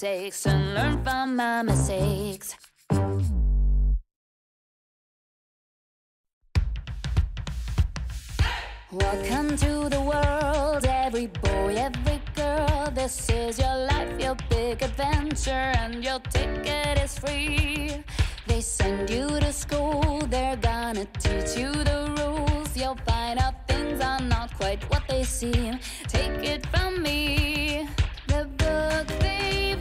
takes and learn from my mistakes. Welcome to the world, every boy, every girl. This is your life, your big adventure, and your ticket is free. They send you to school, they're gonna teach you the rules. You'll find out things are not quite what they seem. Take it from me, the book they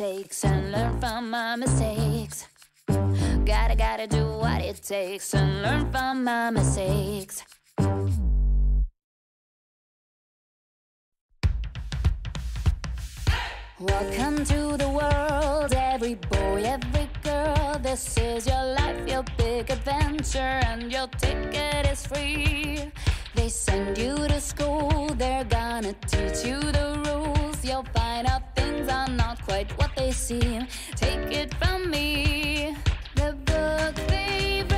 takes and learn from my mistakes. Gotta, gotta do what it takes and learn from my mistakes. Welcome to the world, every boy, every girl. This is your life, your big adventure, and your ticket is free. They send you to school, they're gonna teach you the rules you'll find out things are not quite what they seem. Take it from me, the book they've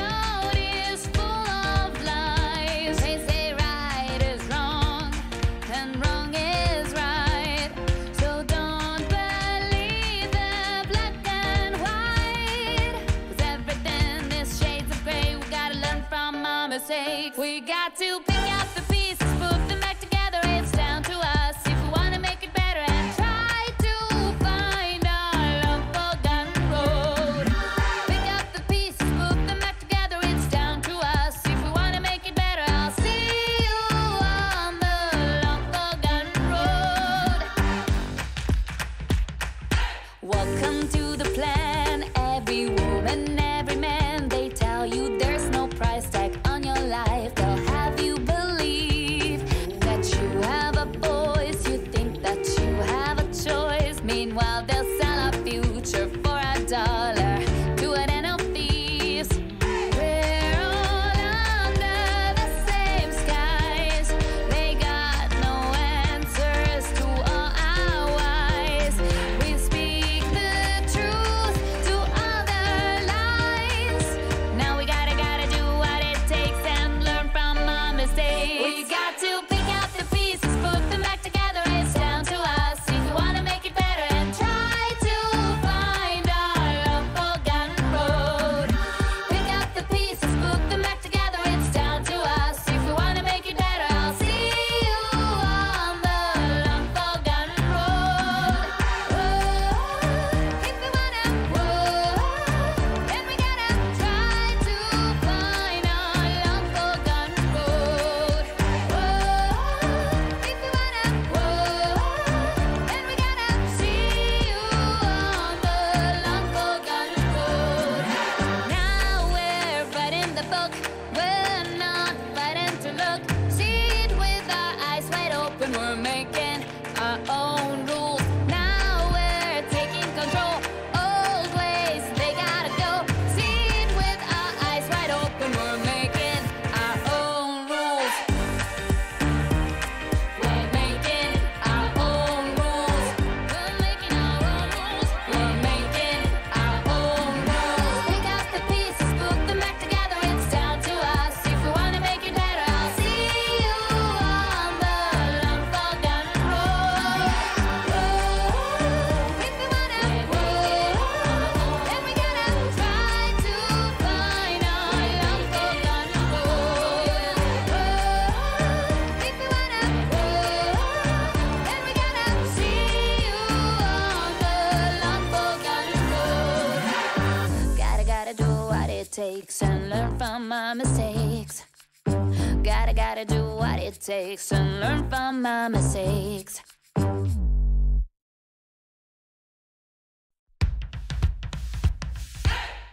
takes and learn from my mistakes.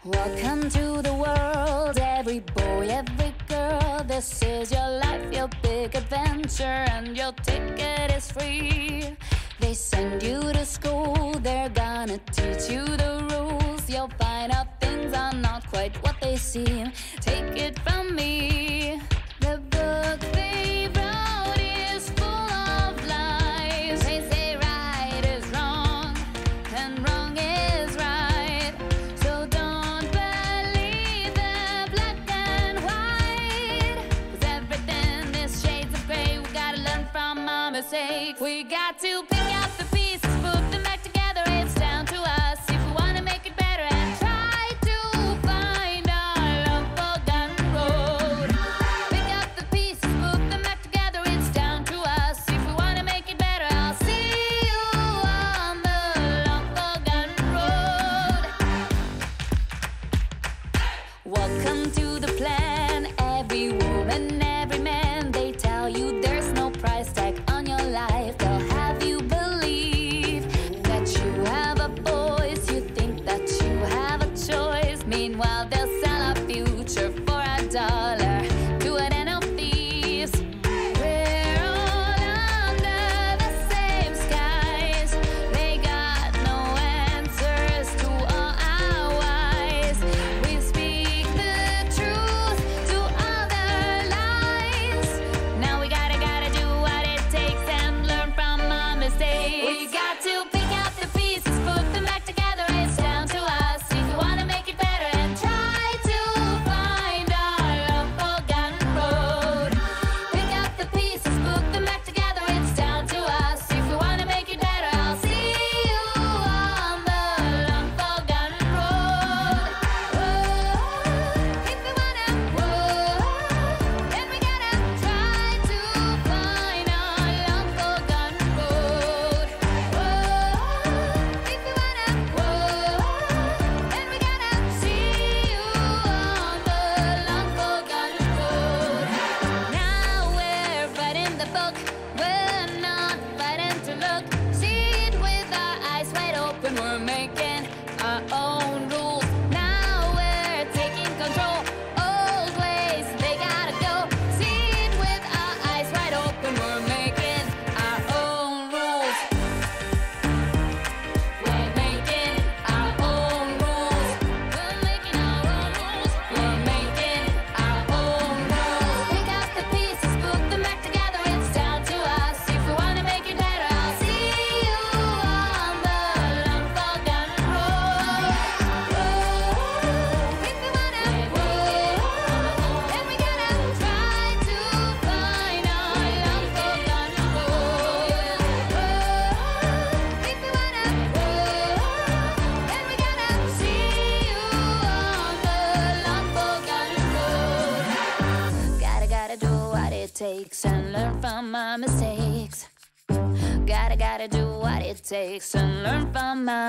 Welcome to the world, every boy, every girl. This is your life, your big adventure, and your ticket is free. They send you to school, they're gonna teach you the rules. You'll find out things are not quite what they seem. Take it from me, the book.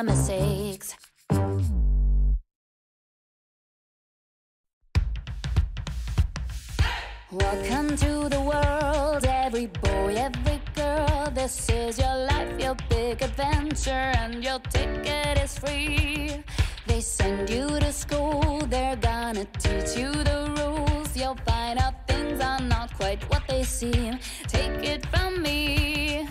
my mistakes. Welcome to the world, every boy, every girl. This is your life, your big adventure, and your ticket is free. They send you to school, they're gonna teach you the rules. You'll find out things are not quite what they seem. Take it from me.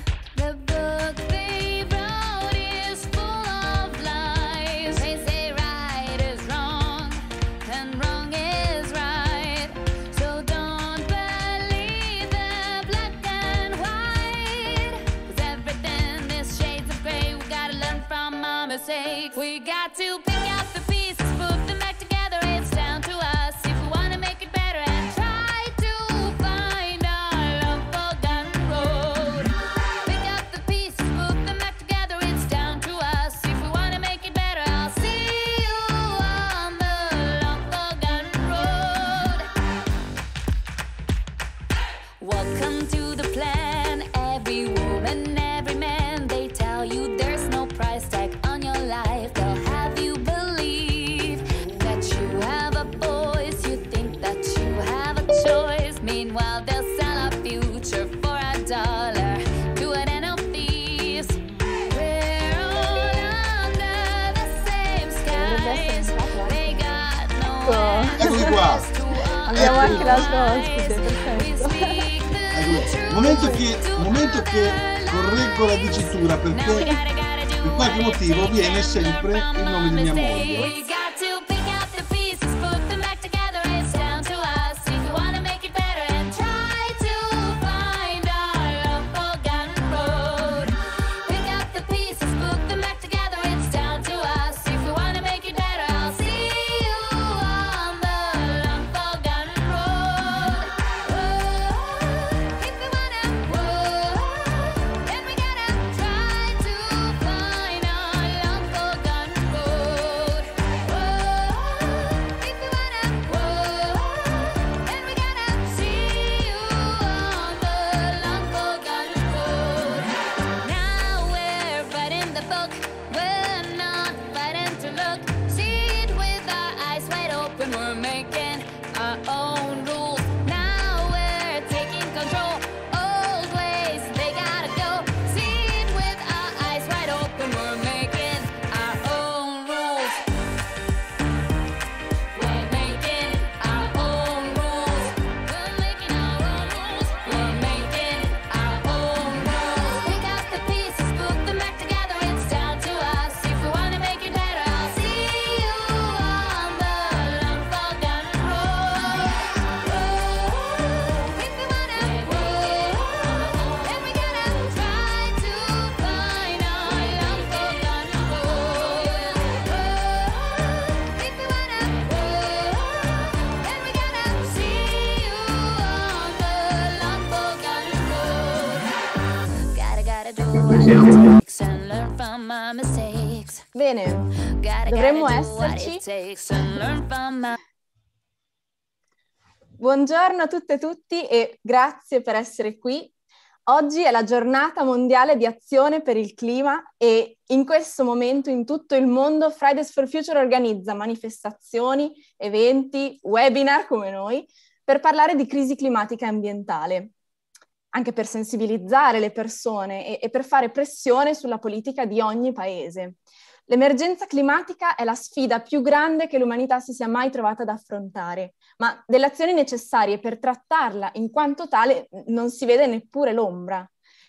l'altro ospite, perfetto. momento che, momento che correggo la dicitura perché per qualche motivo viene sempre il nome di mia moglie. Buongiorno a tutte e tutti e grazie per essere qui. Oggi è la giornata mondiale di azione per il clima e in questo momento in tutto il mondo Fridays for Future organizza manifestazioni, eventi, webinar come noi per parlare di crisi climatica e ambientale, anche per sensibilizzare le persone e, e per fare pressione sulla politica di ogni paese. L'emergenza climatica è la sfida più grande che l'umanità si sia mai trovata ad affrontare, ma delle azioni necessarie per trattarla in quanto tale non si vede neppure l'ombra.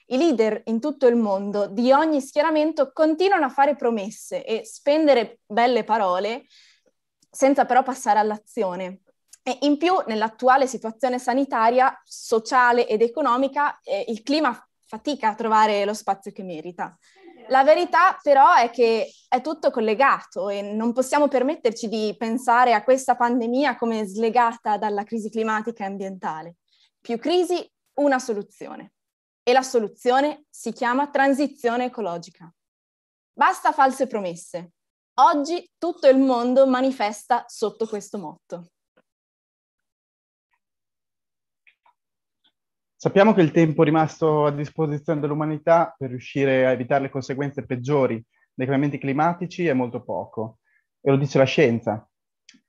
I leader in tutto il mondo di ogni schieramento continuano a fare promesse e spendere belle parole senza però passare all'azione. E in più, nell'attuale situazione sanitaria, sociale ed economica, eh, il clima fatica a trovare lo spazio che merita. La verità però è che è tutto collegato e non possiamo permetterci di pensare a questa pandemia come slegata dalla crisi climatica e ambientale. Più crisi, una soluzione. E la soluzione si chiama transizione ecologica. Basta false promesse. Oggi tutto il mondo manifesta sotto questo motto. Sappiamo che il tempo rimasto a disposizione dell'umanità per riuscire a evitare le conseguenze peggiori dei cambiamenti climatici è molto poco, e lo dice la scienza.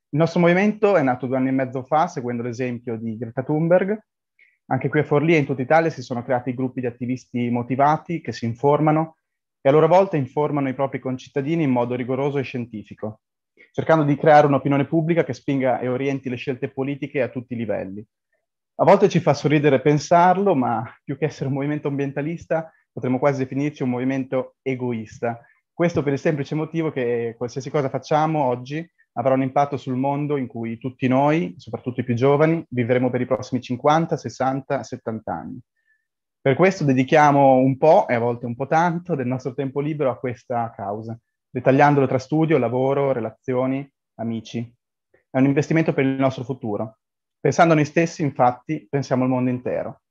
Il nostro movimento è nato due anni e mezzo fa, seguendo l'esempio di Greta Thunberg. Anche qui a Forlì e in tutta Italia si sono creati gruppi di attivisti motivati che si informano e a loro volta informano i propri concittadini in modo rigoroso e scientifico, cercando di creare un'opinione pubblica che spinga e orienti le scelte politiche a tutti i livelli. A volte ci fa sorridere pensarlo, ma più che essere un movimento ambientalista potremmo quasi definirci un movimento egoista. Questo per il semplice motivo che qualsiasi cosa facciamo oggi avrà un impatto sul mondo in cui tutti noi, soprattutto i più giovani, vivremo per i prossimi 50, 60, 70 anni. Per questo dedichiamo un po', e a volte un po' tanto, del nostro tempo libero a questa causa, dettagliandolo tra studio, lavoro, relazioni, amici. È un investimento per il nostro futuro. Pensando a noi stessi, infatti, pensiamo al mondo intero.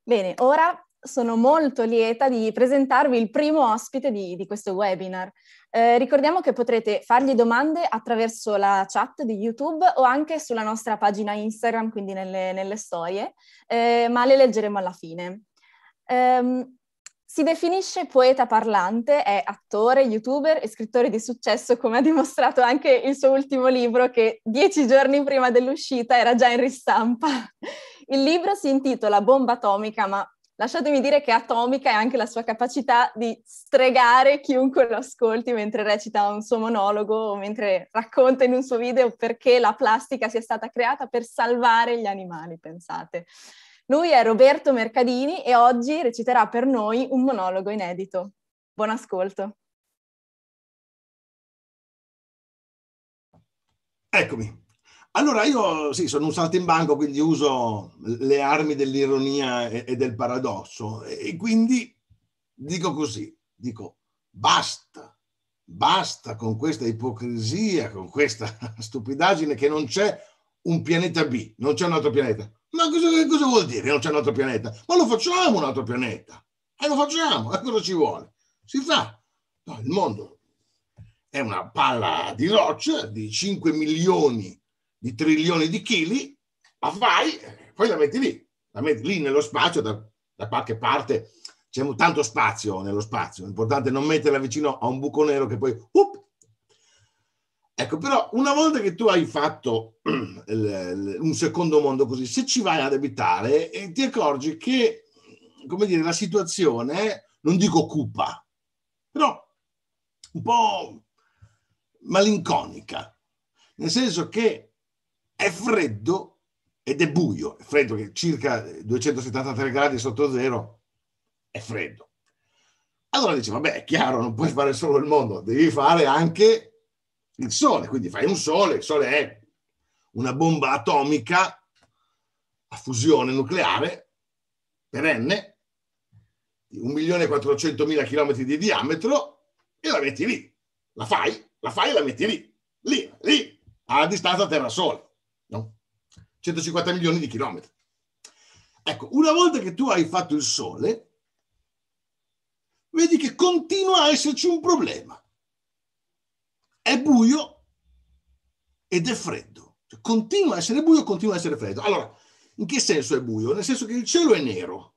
Bene, ora sono molto lieta di presentarvi il primo ospite di, di questo webinar. Eh, ricordiamo che potrete fargli domande attraverso la chat di YouTube o anche sulla nostra pagina Instagram, quindi nelle, nelle storie, eh, ma le leggeremo alla fine. Um, si definisce poeta parlante, è attore, youtuber e scrittore di successo, come ha dimostrato anche il suo ultimo libro che dieci giorni prima dell'uscita era già in ristampa. Il libro si intitola Bomba atomica, ma lasciatemi dire che atomica è anche la sua capacità di stregare chiunque lo ascolti mentre recita un suo monologo o mentre racconta in un suo video perché la plastica sia stata creata per salvare gli animali, pensate. Lui è Roberto Mercadini e oggi reciterà per noi un monologo inedito. Buon ascolto. Eccomi. Allora io sì, sono un saltimbanco, quindi uso le armi dell'ironia e, e del paradosso e quindi dico così, dico basta basta con questa ipocrisia, con questa stupidaggine che non c'è un pianeta B, non c'è un altro pianeta. Ma cosa, cosa vuol dire? Non c'è un altro pianeta? Ma lo facciamo un altro pianeta. E eh, lo facciamo, e eh, cosa ci vuole? Si fa. No, il mondo è una palla di roccia di 5 milioni di trilioni di chili, la fai, eh, poi la metti lì, la metti lì nello spazio, da, da qualche parte c'è tanto spazio nello spazio, l'importante è non metterla vicino a un buco nero che poi up, Ecco, però una volta che tu hai fatto un secondo mondo così, se ci vai ad abitare eh, ti accorgi che, come dire, la situazione, non dico cupa, però un po' malinconica, nel senso che è freddo ed è buio, è freddo che circa 273 gradi sotto zero è freddo. Allora dice, vabbè, è chiaro, non puoi fare solo il mondo, devi fare anche il Sole, quindi fai un Sole, il Sole è una bomba atomica a fusione nucleare perenne, di 1.400.000 km di diametro, e la metti lì, la fai, la fai e la metti lì, lì, lì, alla distanza Terra-Sole, no? 150 milioni di chilometri. Ecco, una volta che tu hai fatto il Sole, vedi che continua a esserci un problema è buio ed è freddo. Cioè, continua a essere buio, continua a essere freddo. Allora, in che senso è buio? Nel senso che il cielo è nero.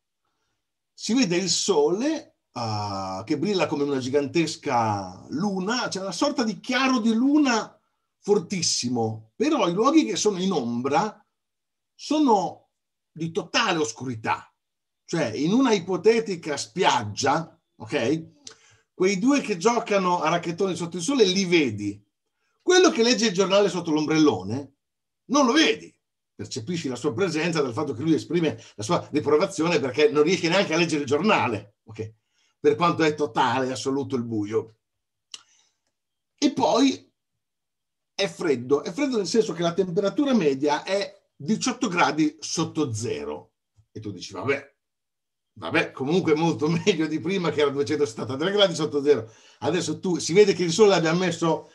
Si vede il sole uh, che brilla come una gigantesca luna, c'è una sorta di chiaro di luna fortissimo, però i luoghi che sono in ombra sono di totale oscurità. Cioè, in una ipotetica spiaggia, ok? quei due che giocano a racchettoni sotto il sole li vedi. Quello che legge il giornale sotto l'ombrellone non lo vedi. Percepisci la sua presenza dal fatto che lui esprime la sua deprovazione perché non riesce neanche a leggere il giornale, okay? per quanto è totale, e assoluto il buio. E poi è freddo, è freddo nel senso che la temperatura media è 18 gradi sotto zero. E tu dici, vabbè, vabbè, comunque molto meglio di prima che era 273 gradi sotto zero. Adesso tu si vede che il sole l'abbiamo messo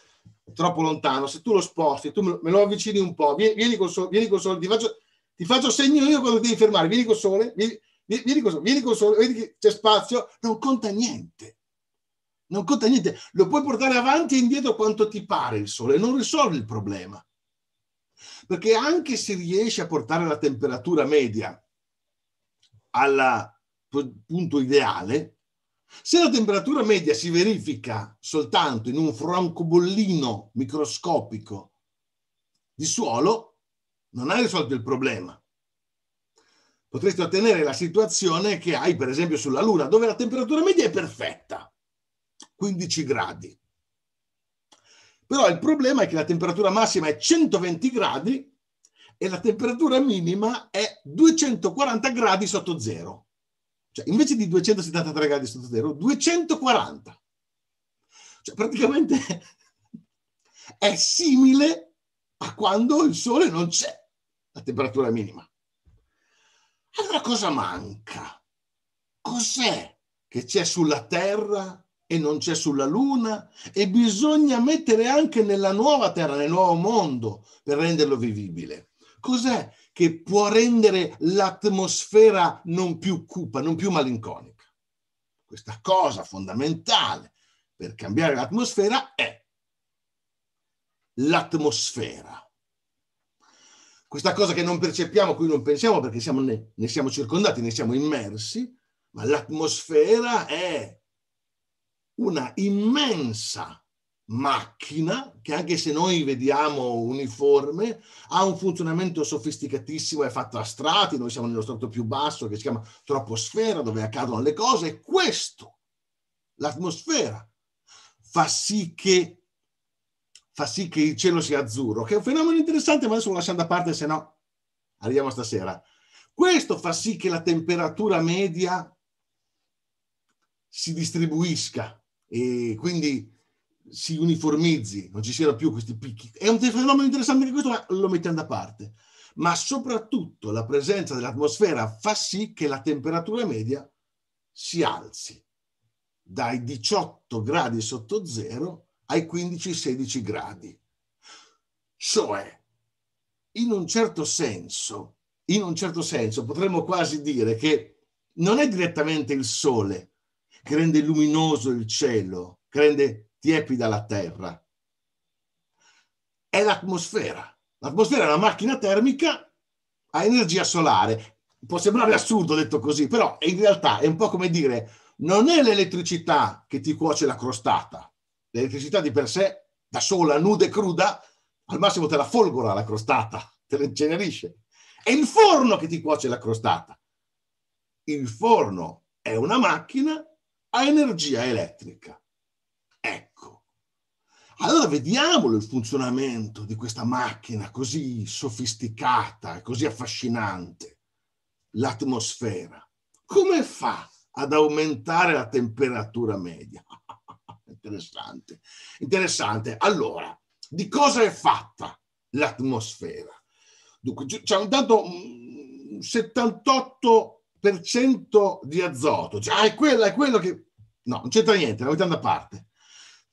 troppo lontano. Se tu lo sposti, tu me lo avvicini un po', vieni, vieni col sole, vieni col sole ti, faccio, ti faccio segno io quando devi fermare. Vieni col sole, vieni, vieni col sole, vieni col sole, vedi che c'è spazio, non conta niente. Non conta niente, lo puoi portare avanti e indietro quanto ti pare il sole, non risolve il problema. Perché anche se riesci a portare la temperatura media alla, punto ideale, se la temperatura media si verifica soltanto in un francobollino microscopico di suolo, non hai risolto il problema. Potresti ottenere la situazione che hai, per esempio, sulla Luna, dove la temperatura media è perfetta, 15 gradi. Però il problema è che la temperatura massima è 120 gradi e la temperatura minima è 240 gradi sotto zero. Cioè, invece di 273 gradi sotto zero, 240. Cioè, praticamente è simile a quando il sole non c'è, la temperatura minima. Allora cosa manca? Cos'è che c'è sulla Terra e non c'è sulla Luna e bisogna mettere anche nella nuova Terra, nel nuovo mondo, per renderlo vivibile? Cos'è che può rendere l'atmosfera non più cupa, non più malinconica. Questa cosa fondamentale per cambiare l'atmosfera è l'atmosfera. Questa cosa che non percepiamo, cui non pensiamo perché siamo ne, ne siamo circondati, ne siamo immersi, ma l'atmosfera è una immensa macchina che anche se noi vediamo uniforme ha un funzionamento sofisticatissimo è fatto a strati noi siamo nello strato più basso che si chiama troposfera dove accadono le cose e questo l'atmosfera fa sì che fa sì che il cielo sia azzurro che è un fenomeno interessante ma adesso lo lasciamo da parte se no arriviamo stasera questo fa sì che la temperatura media si distribuisca e quindi si uniformizzi, non ci siano più questi picchi. È un fenomeno interessante anche questo, ma lo mettiamo da parte. Ma soprattutto la presenza dell'atmosfera fa sì che la temperatura media si alzi dai 18 gradi sotto zero ai 15-16 gradi. Cioè, in un certo senso, in un certo senso potremmo quasi dire che non è direttamente il sole che rende luminoso il cielo, che rende tiepida la terra. È l'atmosfera. L'atmosfera è una macchina termica a energia solare. Può sembrare assurdo detto così, però in realtà è un po' come dire non è l'elettricità che ti cuoce la crostata. L'elettricità di per sé, da sola, nuda e cruda, al massimo te la folgora la crostata, te la incenerisce. È il forno che ti cuoce la crostata. Il forno è una macchina a energia elettrica. Allora vediamolo il funzionamento di questa macchina così sofisticata, e così affascinante, l'atmosfera. Come fa ad aumentare la temperatura media? Interessante. Interessante. Allora, di cosa è fatta l'atmosfera? Dunque, c'è un dato 78% mm, di azoto. Cioè, ah, è quello, è quello che... No, non c'entra niente, la mettiamo da parte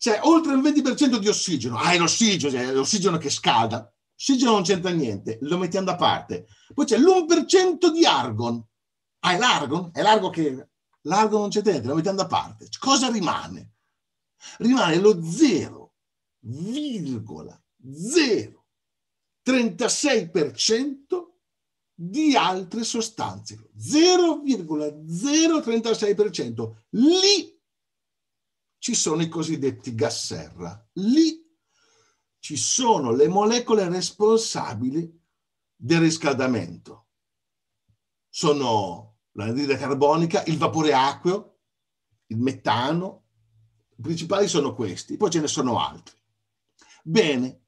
c'è cioè, oltre il 20% di ossigeno. Ah, è l'ossigeno, è l'ossigeno che scalda. L'ossigeno non c'entra niente, lo mettiamo da parte. Poi c'è l'1% di argon. Ah, è l'argon? È l'argon che... L'argon non c'entra niente, lo mettiamo da parte. Cosa rimane? Rimane lo 0,036% di altre sostanze. 0,036%. Lì ci sono i cosiddetti gas serra. Lì ci sono le molecole responsabili del riscaldamento. Sono l'anidride carbonica, il vapore acqueo, il metano. I principali sono questi, poi ce ne sono altri. Bene,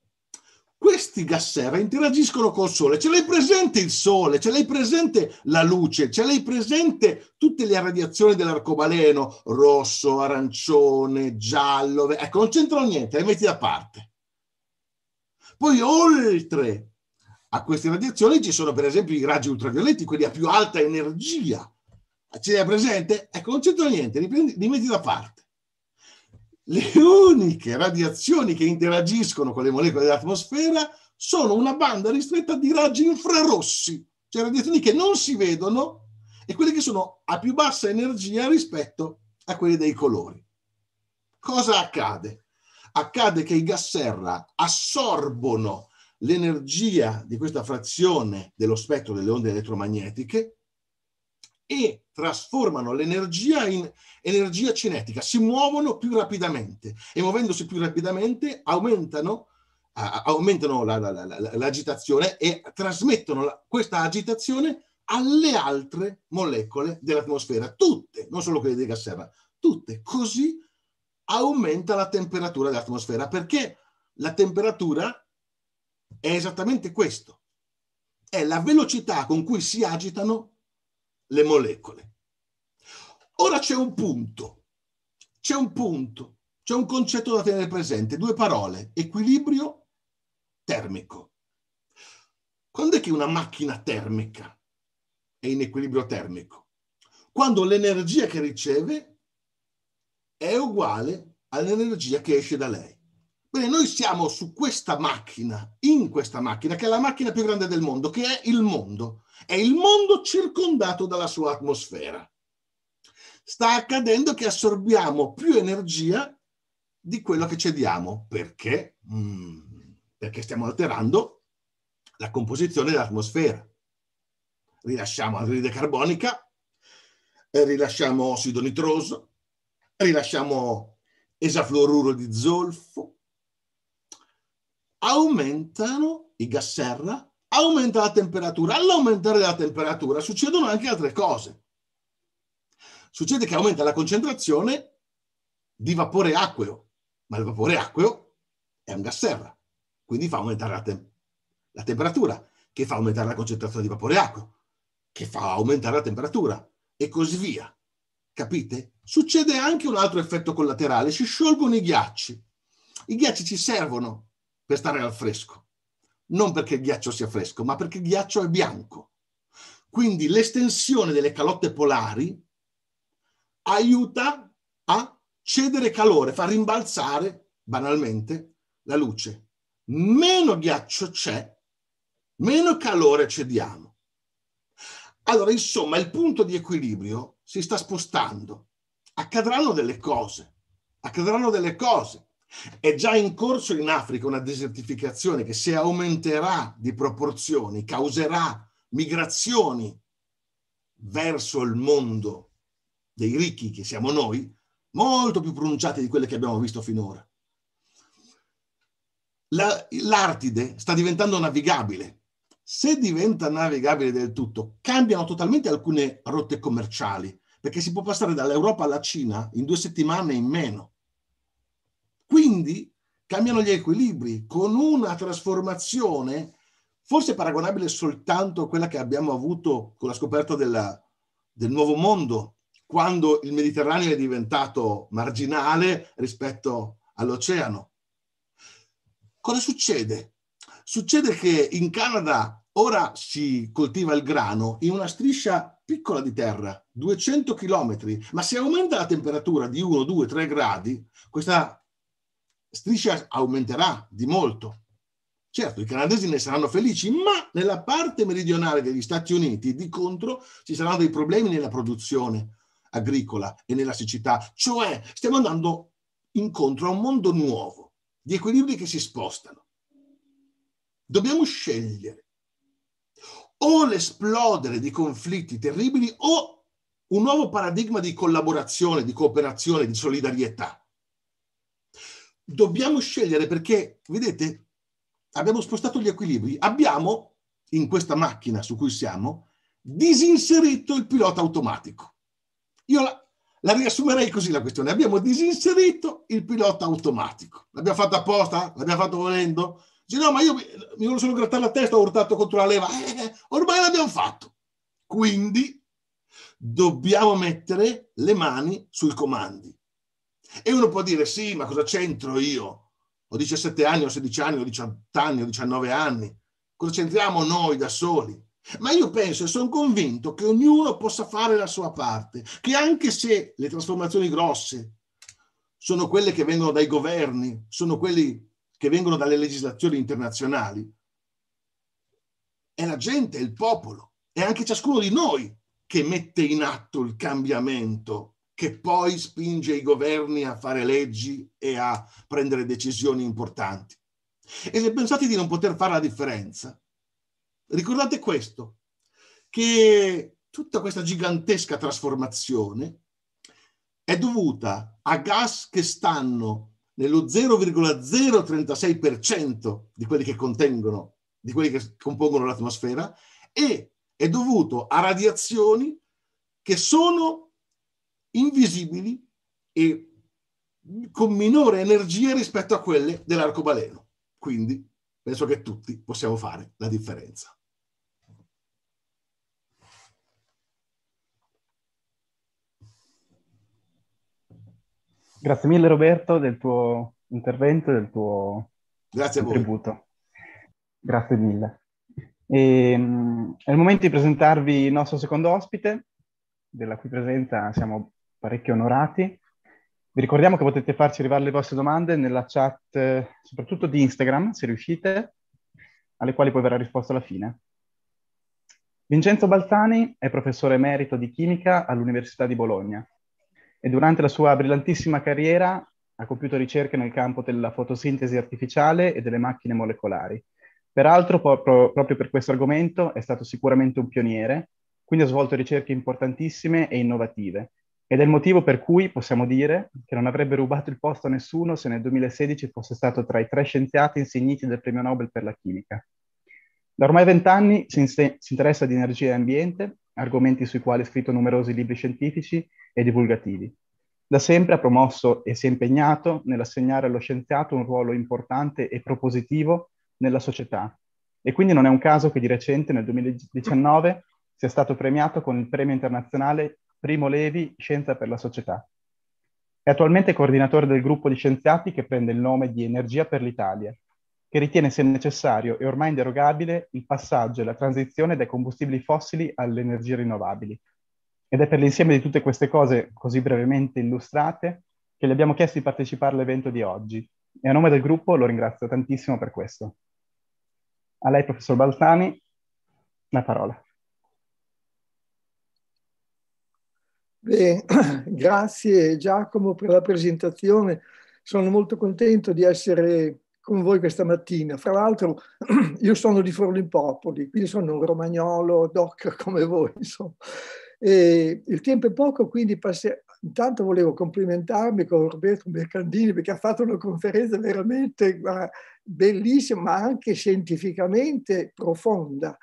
questi gas serra interagiscono col Sole. Ce l'hai presente il Sole, ce l'hai presente la luce, ce l'hai presente tutte le radiazioni dell'arcobaleno, rosso, arancione, giallo. Ecco, non c'entrano niente, le metti da parte. Poi oltre a queste radiazioni ci sono per esempio i raggi ultravioletti, quelli a più alta energia. Ce l'hai presente? Ecco, non c'entrano niente, li, prendi, li metti da parte le uniche radiazioni che interagiscono con le molecole dell'atmosfera sono una banda ristretta di raggi infrarossi, cioè radiazioni che non si vedono e quelle che sono a più bassa energia rispetto a quelle dei colori. Cosa accade? Accade che i gas serra assorbono l'energia di questa frazione dello spettro delle onde elettromagnetiche e trasformano l'energia in energia cinetica, si muovono più rapidamente e muovendosi più rapidamente aumentano, uh, aumentano la, la, la, l'agitazione e trasmettono questa agitazione alle altre molecole dell'atmosfera, tutte, non solo quelle di gas serra, tutte. Così aumenta la temperatura dell'atmosfera perché la temperatura è esattamente questo, è la velocità con cui si agitano le molecole. Ora c'è un punto, c'è un punto, c'è un concetto da tenere presente, due parole, equilibrio termico. Quando è che una macchina termica è in equilibrio termico? Quando l'energia che riceve è uguale all'energia che esce da lei. Bene, noi siamo su questa macchina, in questa macchina, che è la macchina più grande del mondo, che è il mondo. È il mondo circondato dalla sua atmosfera. Sta accadendo che assorbiamo più energia di quello che cediamo. Perché? Mm. Perché stiamo alterando la composizione dell'atmosfera. Rilasciamo anidride carbonica, rilasciamo ossido nitroso, rilasciamo esafluoruro di zolfo, aumentano i gas serra aumenta la temperatura. All'aumentare della temperatura succedono anche altre cose. Succede che aumenta la concentrazione di vapore acqueo, ma il vapore acqueo è un gas serra, quindi fa aumentare la, te- la temperatura, che fa aumentare la concentrazione di vapore acqueo, che fa aumentare la temperatura e così via. Capite? Succede anche un altro effetto collaterale, si sciolgono i ghiacci. I ghiacci ci servono per stare al fresco non perché il ghiaccio sia fresco, ma perché il ghiaccio è bianco. Quindi l'estensione delle calotte polari aiuta a cedere calore, fa rimbalzare banalmente la luce. Meno ghiaccio c'è, meno calore cediamo. Allora, insomma, il punto di equilibrio si sta spostando. Accadranno delle cose, accadranno delle cose. È già in corso in Africa una desertificazione che se aumenterà di proporzioni causerà migrazioni verso il mondo dei ricchi che siamo noi, molto più pronunciate di quelle che abbiamo visto finora. La, L'Artide sta diventando navigabile. Se diventa navigabile del tutto, cambiano totalmente alcune rotte commerciali, perché si può passare dall'Europa alla Cina in due settimane in meno quindi cambiano gli equilibri con una trasformazione forse paragonabile soltanto a quella che abbiamo avuto con la scoperta della, del nuovo mondo, quando il Mediterraneo è diventato marginale rispetto all'oceano. Cosa succede? Succede che in Canada ora si coltiva il grano in una striscia piccola di terra, 200 km, ma se aumenta la temperatura di 1, 2, 3 gradi, questa striscia aumenterà di molto. Certo, i canadesi ne saranno felici, ma nella parte meridionale degli Stati Uniti, di contro, ci saranno dei problemi nella produzione agricola e nella siccità. Cioè, stiamo andando incontro a un mondo nuovo, di equilibri che si spostano. Dobbiamo scegliere o l'esplodere di conflitti terribili o un nuovo paradigma di collaborazione, di cooperazione, di solidarietà dobbiamo scegliere perché, vedete, abbiamo spostato gli equilibri, abbiamo in questa macchina su cui siamo disinserito il pilota automatico. Io la, la riassumerei così la questione, abbiamo disinserito il pilota automatico. L'abbiamo fatto apposta? L'abbiamo fatto volendo? Dice no, ma io mi, mi volevo solo grattare la testa, ho urtato contro la leva, eh, eh, ormai l'abbiamo fatto. Quindi dobbiamo mettere le mani sui comandi e uno può dire sì, ma cosa c'entro io? Ho 17 anni, ho 16 anni, ho 18 anni, ho 19 anni. Cosa c'entriamo noi da soli? Ma io penso e sono convinto che ognuno possa fare la sua parte, che anche se le trasformazioni grosse sono quelle che vengono dai governi, sono quelle che vengono dalle legislazioni internazionali, è la gente, è il popolo, è anche ciascuno di noi che mette in atto il cambiamento che poi spinge i governi a fare leggi e a prendere decisioni importanti. E se pensate di non poter fare la differenza, ricordate questo, che tutta questa gigantesca trasformazione è dovuta a gas che stanno nello 0,036% di quelli che contengono, di quelli che compongono l'atmosfera, e è dovuto a radiazioni che sono invisibili e con minore energia rispetto a quelle dell'arcobaleno. Quindi penso che tutti possiamo fare la differenza. Grazie mille Roberto del tuo intervento e del tuo Grazie contributo. Grazie mille. E, mm, è il momento di presentarvi il nostro secondo ospite, della cui presenza siamo parecchio onorati. Vi ricordiamo che potete farci arrivare le vostre domande nella chat, eh, soprattutto di Instagram, se riuscite, alle quali poi verrà risposta alla fine. Vincenzo Balzani è professore emerito di chimica all'Università di Bologna e durante la sua brillantissima carriera ha compiuto ricerche nel campo della fotosintesi artificiale e delle macchine molecolari. Peraltro, proprio per questo argomento, è stato sicuramente un pioniere, quindi ha svolto ricerche importantissime e innovative, ed è il motivo per cui possiamo dire che non avrebbe rubato il posto a nessuno se nel 2016 fosse stato tra i tre scienziati insigniti del premio Nobel per la chimica. Da ormai vent'anni si, inse- si interessa di energia e ambiente, argomenti sui quali ha scritto numerosi libri scientifici e divulgativi. Da sempre ha promosso e si è impegnato nell'assegnare allo scienziato un ruolo importante e propositivo nella società. E quindi non è un caso che di recente, nel 2019, sia stato premiato con il Premio internazionale Primo Levi, Scienza per la Società. È attualmente coordinatore del gruppo di scienziati che prende il nome di Energia per l'Italia, che ritiene sia necessario e ormai inderogabile il passaggio e la transizione dai combustibili fossili alle energie rinnovabili. Ed è per l'insieme di tutte queste cose così brevemente illustrate che gli abbiamo chiesto di partecipare all'evento di oggi e a nome del gruppo lo ringrazio tantissimo per questo. A lei, professor Baltani, la parola. Bene, grazie Giacomo per la presentazione. Sono molto contento di essere con voi questa mattina. Fra l'altro io sono di Forlimpopoli, quindi sono un romagnolo doc come voi. Insomma. E il tempo è poco, quindi passe- Intanto volevo complimentarmi con Roberto Mercandini perché ha fatto una conferenza veramente bellissima, ma anche scientificamente profonda.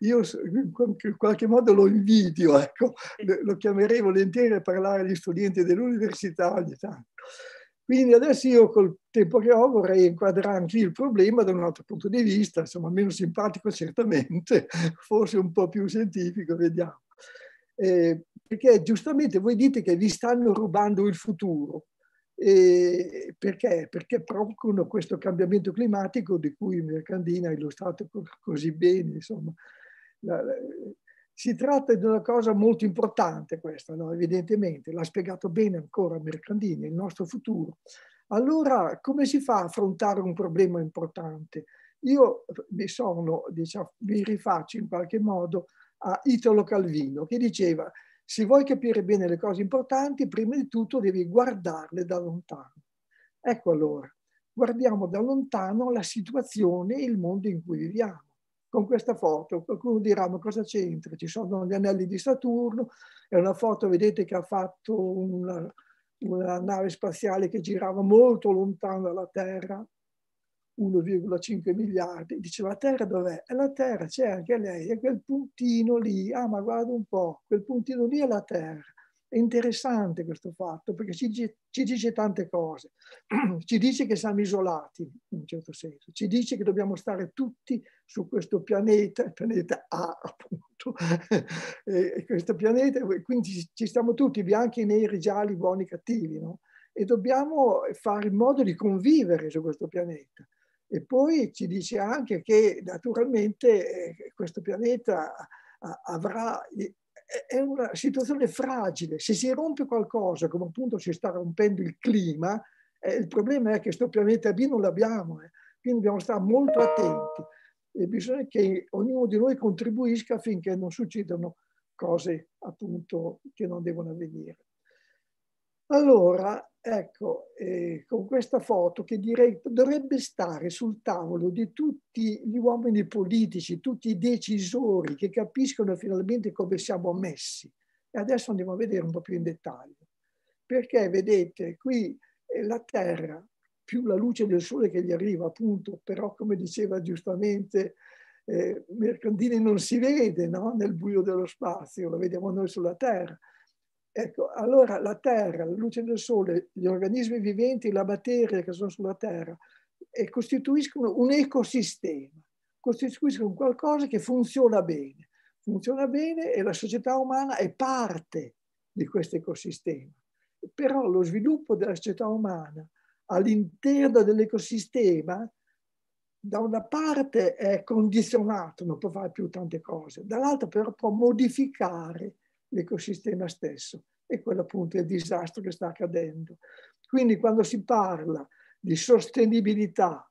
Io in qualche modo lo invidio, ecco. lo chiamerei volentieri a parlare agli studenti dell'università ogni tanto. Quindi adesso io col tempo che ho vorrei inquadrare anche il problema da un altro punto di vista, insomma meno simpatico certamente, forse un po' più scientifico, vediamo eh, perché giustamente voi dite che vi stanno rubando il futuro. E perché? Perché provocano questo cambiamento climatico di cui Mercandina ha illustrato così bene. Insomma. La, la, si tratta di una cosa molto importante questa, no? evidentemente, l'ha spiegato bene ancora Mercandina, il nostro futuro. Allora, come si fa a affrontare un problema importante? Io mi sono, diciamo, mi rifaccio in qualche modo a Italo Calvino, che diceva se vuoi capire bene le cose importanti, prima di tutto devi guardarle da lontano. Ecco allora, guardiamo da lontano la situazione e il mondo in cui viviamo. Con questa foto qualcuno dirà ma cosa c'entra? Ci sono gli anelli di Saturno, è una foto, vedete, che ha fatto una, una nave spaziale che girava molto lontano dalla Terra, 1,5 miliardi, dice la Terra dov'è? E la Terra c'è anche lei, è quel puntino lì, ah ma guarda un po', quel puntino lì è la Terra. È interessante questo fatto perché ci, ci dice tante cose, ci dice che siamo isolati in un certo senso, ci dice che dobbiamo stare tutti su questo pianeta, il pianeta A appunto, e questo pianeta, quindi ci stiamo tutti, bianchi, neri, gialli, buoni, cattivi, no? e dobbiamo fare in modo di convivere su questo pianeta. E poi ci dice anche che naturalmente eh, questo pianeta avrà è una situazione fragile. Se si rompe qualcosa, come appunto si sta rompendo il clima, eh, il problema è che questo pianeta B non l'abbiamo, eh. quindi dobbiamo stare molto attenti e bisogna che ognuno di noi contribuisca affinché non succedano cose appunto che non devono avvenire. Allora, Ecco, eh, con questa foto che direi dovrebbe stare sul tavolo di tutti gli uomini politici, tutti i decisori che capiscono finalmente come siamo messi. E adesso andiamo a vedere un po' più in dettaglio. Perché vedete, qui eh, la Terra, più la luce del sole che gli arriva, appunto, però come diceva giustamente eh, Mercandini non si vede no? nel buio dello spazio, lo vediamo noi sulla Terra Ecco, allora la Terra, la luce del Sole, gli organismi viventi, la materia che sono sulla Terra, costituiscono un ecosistema, costituiscono qualcosa che funziona bene. Funziona bene e la società umana è parte di questo ecosistema. Però lo sviluppo della società umana all'interno dell'ecosistema, da una parte è condizionato, non può fare più tante cose, dall'altra però può modificare l'ecosistema stesso e quello appunto è il disastro che sta accadendo. Quindi quando si parla di sostenibilità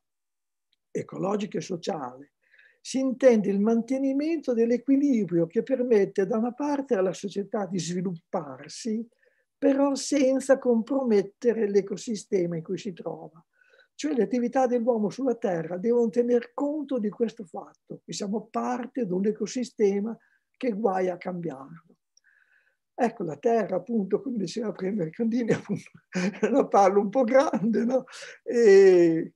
ecologica e sociale, si intende il mantenimento dell'equilibrio che permette da una parte alla società di svilupparsi, però senza compromettere l'ecosistema in cui si trova. Cioè le attività dell'uomo sulla Terra devono tener conto di questo fatto, che siamo parte di un ecosistema che guai a cambiarlo. Ecco, la terra, appunto, come diceva prima Candini, appunto, è una palla un po' grande, no? E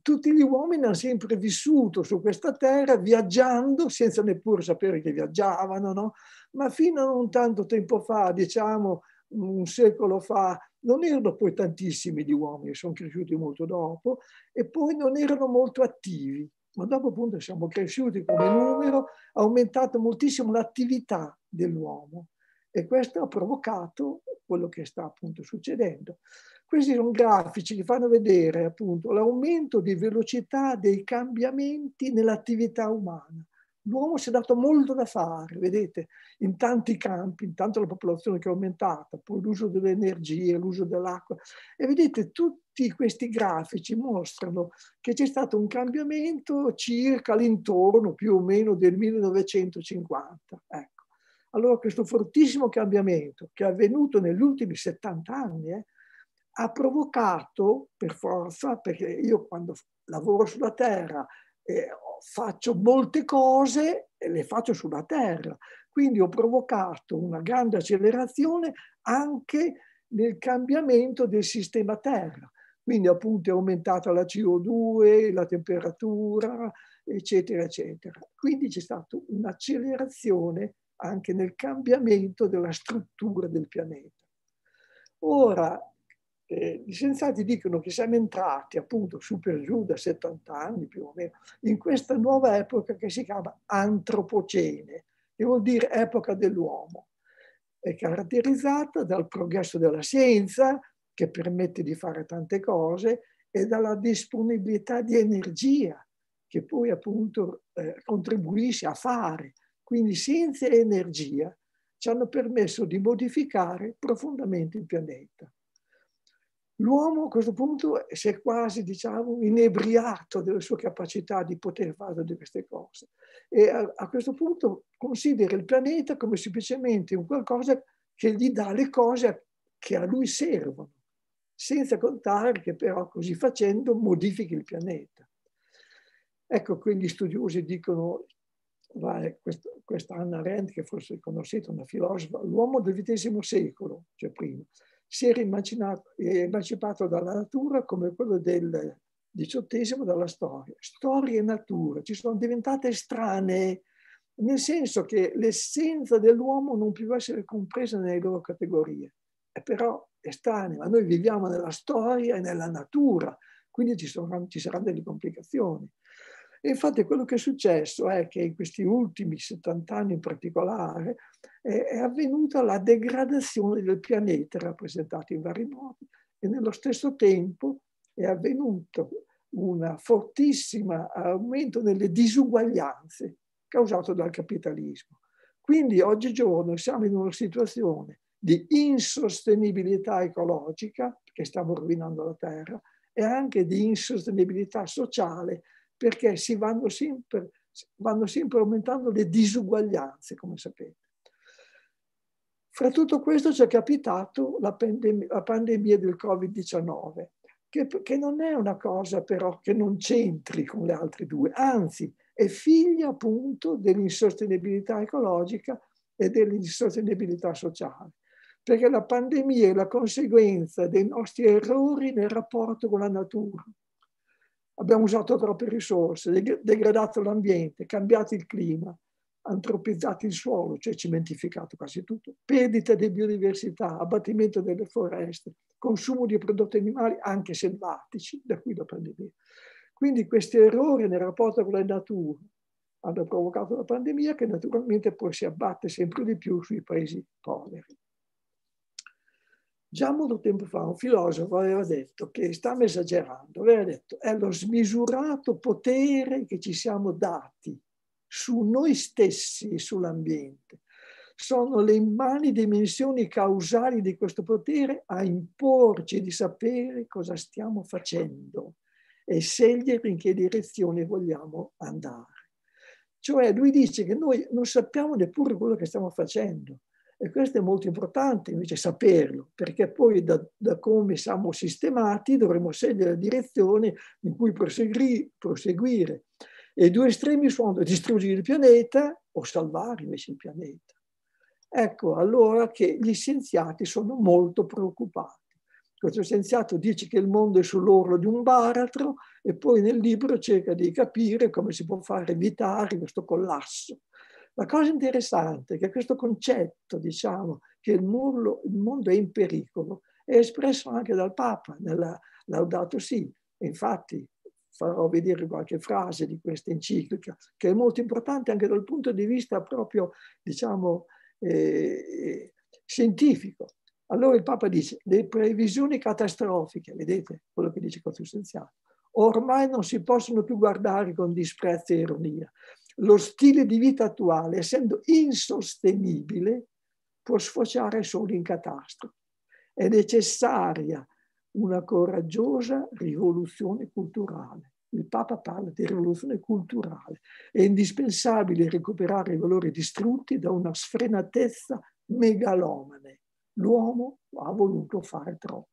tutti gli uomini hanno sempre vissuto su questa terra viaggiando senza neppure sapere che viaggiavano, no? Ma fino a non tanto tempo fa, diciamo un secolo fa, non erano poi tantissimi gli uomini, sono cresciuti molto dopo, e poi non erano molto attivi ma dopo appunto siamo cresciuti come numero, ha aumentato moltissimo l'attività dell'uomo e questo ha provocato quello che sta appunto succedendo. Questi sono grafici che fanno vedere appunto l'aumento di velocità dei cambiamenti nell'attività umana. L'uomo si è dato molto da fare, vedete, in tanti campi, intanto la popolazione che è aumentata, poi l'uso delle energie, l'uso dell'acqua, e vedete tutto tutti questi grafici mostrano che c'è stato un cambiamento circa l'intorno più o meno del 1950. Ecco. Allora questo fortissimo cambiamento che è avvenuto negli ultimi 70 anni eh, ha provocato, per forza, perché io quando lavoro sulla Terra eh, faccio molte cose e le faccio sulla Terra, quindi ho provocato una grande accelerazione anche nel cambiamento del sistema Terra. Quindi appunto è aumentata la CO2, la temperatura, eccetera, eccetera. Quindi c'è stata un'accelerazione anche nel cambiamento della struttura del pianeta. Ora, eh, gli scienziati dicono che siamo entrati appunto su per giù da 70 anni più o meno, in questa nuova epoca che si chiama antropocene, che vuol dire epoca dell'uomo. È caratterizzata dal progresso della scienza, che permette di fare tante cose e dalla disponibilità di energia che poi appunto eh, contribuisce a fare. Quindi scienza e energia ci hanno permesso di modificare profondamente il pianeta. L'uomo a questo punto si è quasi, diciamo, inebriato della sua capacità di poter fare di queste cose. E a, a questo punto considera il pianeta come semplicemente un qualcosa che gli dà le cose che a lui servono senza contare che però così facendo modifichi il pianeta. Ecco, quindi studiosi dicono, vale, questa, questa Anna Rand, che forse conoscete, una filosofa, l'uomo del XX secolo, cioè prima, si era emancipato dalla natura come quello del XVIII dalla storia. Storia e natura ci sono diventate strane, nel senso che l'essenza dell'uomo non più essere compresa nelle loro categorie. E però estranei, ma noi viviamo nella storia e nella natura, quindi ci, sono, ci saranno delle complicazioni. E infatti quello che è successo è che in questi ultimi 70 anni in particolare è, avvenuta la degradazione del pianeta rappresentato in vari modi e nello stesso tempo è avvenuto un fortissimo aumento delle disuguaglianze causato dal capitalismo. Quindi oggigiorno siamo in una situazione di insostenibilità ecologica, che stiamo rovinando la terra, e anche di insostenibilità sociale, perché si vanno sempre, vanno sempre aumentando le disuguaglianze, come sapete. Fra tutto questo ci è capitato la, pandem la pandemia del Covid-19, che, che non è una cosa però che non c'entri con le altre due, anzi è figlia appunto dell'insostenibilità ecologica e dell'insostenibilità sociale perché la pandemia è la conseguenza dei nostri errori nel rapporto con la natura. Abbiamo usato troppe risorse, degradato l'ambiente, cambiato il clima, antropizzato il suolo, cioè cementificato quasi tutto, perdita di biodiversità, abbattimento delle foreste, consumo di prodotti animali anche selvatici, da qui la pandemia. Quindi questi errori nel rapporto con la natura hanno provocato la pandemia che naturalmente poi si abbatte sempre di più sui paesi poveri. Già molto tempo fa un filosofo aveva detto che stava esagerando, aveva detto è lo smisurato potere che ci siamo dati su noi stessi e sull'ambiente. Sono le immani dimensioni causali di questo potere a imporci di sapere cosa stiamo facendo e scegliere in che direzione vogliamo andare. Cioè lui dice che noi non sappiamo neppure quello che stiamo facendo e questo è molto importante invece saperlo, perché poi da, da come siamo sistemati dovremo scegliere la direzione in cui proseguire. E i due estremi sono distruggere il pianeta o salvare invece il pianeta. Ecco allora che gli scienziati sono molto preoccupati. Questo scienziato dice che il mondo è sull'orlo di un baratro e poi nel libro cerca di capire come si può far evitare questo collasso la cosa interessante è che questo concetto, diciamo, che il, murlo, il mondo è in pericolo, è espresso anche dal Papa nella Laudato Si. Infatti farò vedere qualche frase di questa enciclica, che è molto importante anche dal punto di vista proprio, diciamo, eh, eh scientifico. Allora il Papa dice, le previsioni catastrofiche, vedete quello che dice Costituziano, ormai non si possono più guardare con disprezzo e ironia, lo stile di vita attuale, essendo insostenibile, può sfociare solo in catastrofe. È necessaria una coraggiosa rivoluzione culturale. Il Papa parla di rivoluzione culturale. È indispensabile recuperare i valori distrutti da una sfrenatezza megalomane. L'uomo ha voluto fare troppo.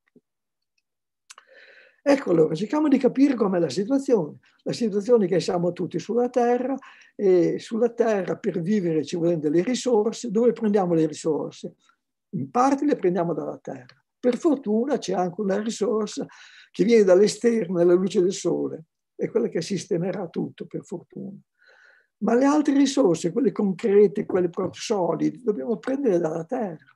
Ecco allora, cerchiamo di capire com'è la situazione. La situazione è che siamo tutti sulla Terra e sulla Terra per vivere ci vogliono delle risorse. Dove prendiamo le risorse? In parte le prendiamo dalla Terra. Per fortuna c'è anche una risorsa che viene dall'esterno, dalla luce del sole. È quella che sistemerà tutto, per fortuna. Ma le altre risorse, quelle concrete, quelle proprio solide, dobbiamo prendere dalla Terra.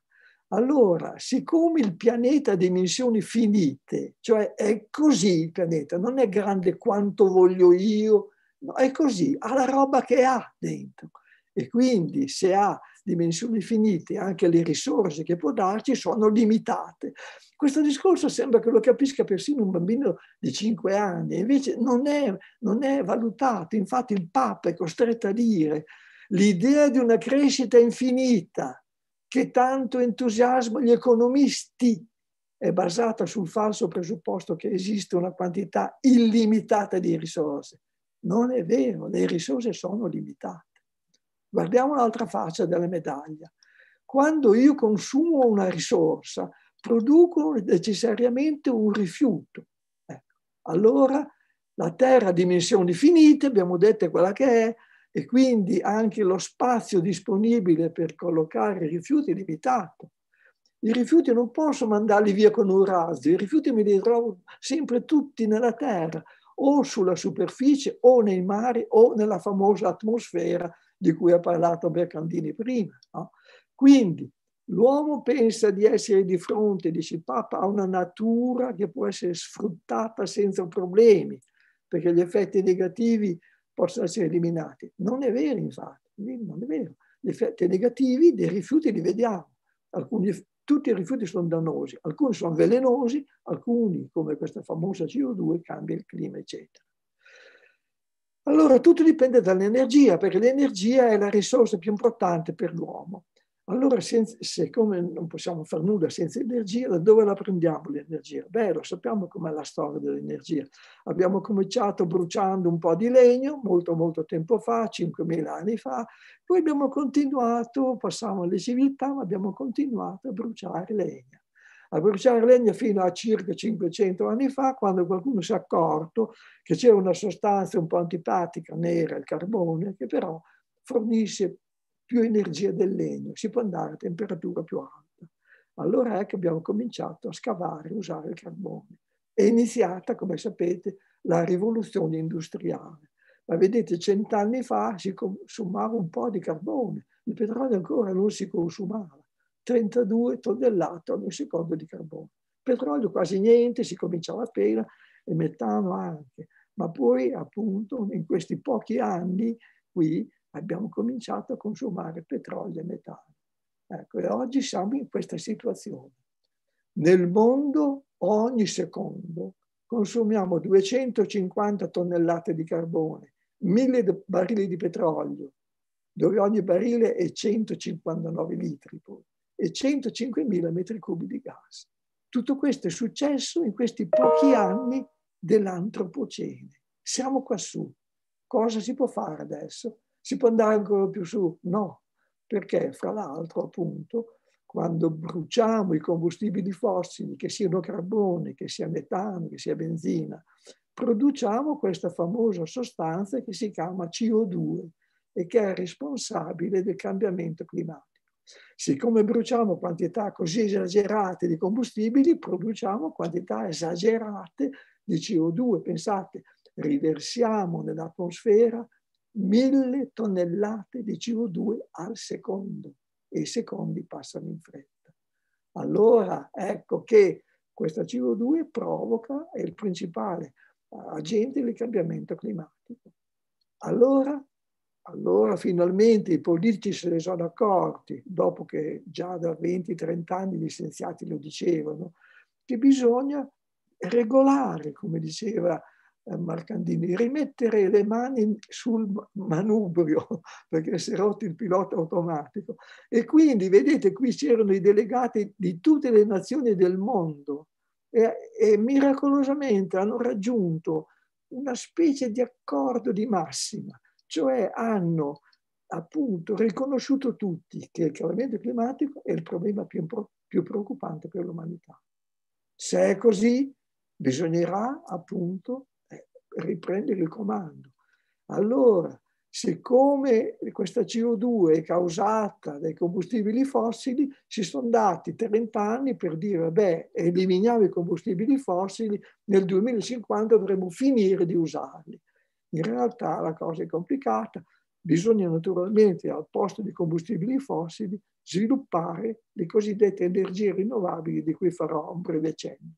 Allora, siccome il pianeta ha dimensioni finite, cioè è così il pianeta, non è grande quanto voglio io, no, è così, ha la roba che ha dentro. E quindi se ha dimensioni finite, anche le risorse che può darci sono limitate. Questo discorso sembra che lo capisca persino un bambino di 5 anni, invece non è, non è valutato. Infatti il Papa è costretto a dire l'idea di una crescita infinita che tanto entusiasma gli economisti è basata sul falso presupposto che esiste una quantità illimitata di risorse. Non è vero, le risorse sono limitate. Guardiamo l'altra faccia della medaglia. Quando io consumo una risorsa, produco necessariamente un rifiuto. Ecco. Allora la Terra ha dimensioni finite, abbiamo detto quella che è, e quindi anche lo spazio disponibile per collocare i rifiuti è limitato. I rifiuti non posso mandarli via con un razzo, i rifiuti me li trovo sempre tutti nella terra, o sulla superficie, o nei mari, o nella famosa atmosfera di cui ha parlato Bercandini prima. No? Quindi l'uomo pensa di essere di fronte, dice Papa, a una natura che può essere sfruttata senza problemi, perché gli effetti negativi possono essere eliminati. Non è vero, infatti, non è vero. Gli effetti negativi dei rifiuti li vediamo. Alcuni, tutti i rifiuti sono dannosi, alcuni sono velenosi, alcuni, come questa famosa CO2, cambia il clima, eccetera. Allora tutto dipende dall'energia, perché l'energia è la risorsa più importante per l'uomo. Allora, senza, siccome non possiamo fare nulla senza energia, da dove la prendiamo l'energia? Beh, lo sappiamo com'è la storia dell'energia. Abbiamo cominciato bruciando un po' di legno molto molto tempo fa, 5.000 anni fa, poi abbiamo continuato, passiamo alle civiltà, ma abbiamo continuato a bruciare legna. A bruciare legna fino a circa 500 anni fa, quando qualcuno si è accorto che c'era una sostanza un po' antipatica, nera, il carbone, che però fornisce più energia del legno, si può andare a temperatura più alta. Allora è che abbiamo cominciato a scavare, e usare il carbone. È iniziata, come sapete, la rivoluzione industriale. Ma vedete, cent'anni fa si consumava un po' di carbone, il petrolio ancora non si consumava, 32 tonnellate ogni secondo di carbone. Petrolio quasi niente, si cominciava appena, e metano anche. Ma poi, appunto, in questi pochi anni qui abbiamo cominciato a consumare petrolio e metano. Ecco, e oggi siamo in questa situazione. Nel mondo ogni secondo consumiamo 250 tonnellate di carbone, 1000 barili di petrolio, dove ogni barile è 159 litri poi, e 105.000 metri cubi di gas. Tutto questo è successo in questi pochi anni dell'antropocene. Siamo quassù. Cosa si può fare adesso? si può andare ancora più su? No, perché fra l'altro appunto quando bruciamo i combustibili fossili, che siano carbone, che sia metano, che sia benzina, produciamo questa famosa sostanza che si chiama CO2 e che è responsabile del cambiamento climatico. Siccome bruciamo quantità così esagerate di combustibili, produciamo quantità esagerate di CO2. Pensate, riversiamo nell'atmosfera mille tonnellate di CO2 al secondo e i secondi passano in fretta. Allora ecco che questa CO2 provoca, è il principale agente del cambiamento climatico. Allora, allora finalmente i politici se ne sono accorti, dopo che già da 20-30 anni gli scienziati lo dicevano, che bisogna regolare, come diceva eh, Marcandini, rimettere le mani sul manubrio, perché si è rotto il pilota automatico. E quindi, vedete, qui c'erano i delegati di tutte le nazioni del mondo e, e miracolosamente hanno raggiunto una specie di accordo di massima, cioè hanno appunto riconosciuto tutti che il cambiamento climatico è il problema più, più preoccupante per l'umanità. Se è così, bisognerà appunto riprendere il comando. Allora, siccome questa CO2 è causata dai combustibili fossili, si sono dati 30 anni per dire, beh, eliminiamo i combustibili fossili, nel 2050 dovremo finire di usarli. In realtà la cosa è complicata, bisogna naturalmente al posto di combustibili fossili sviluppare le cosiddette energie rinnovabili di cui farò un breve cenno.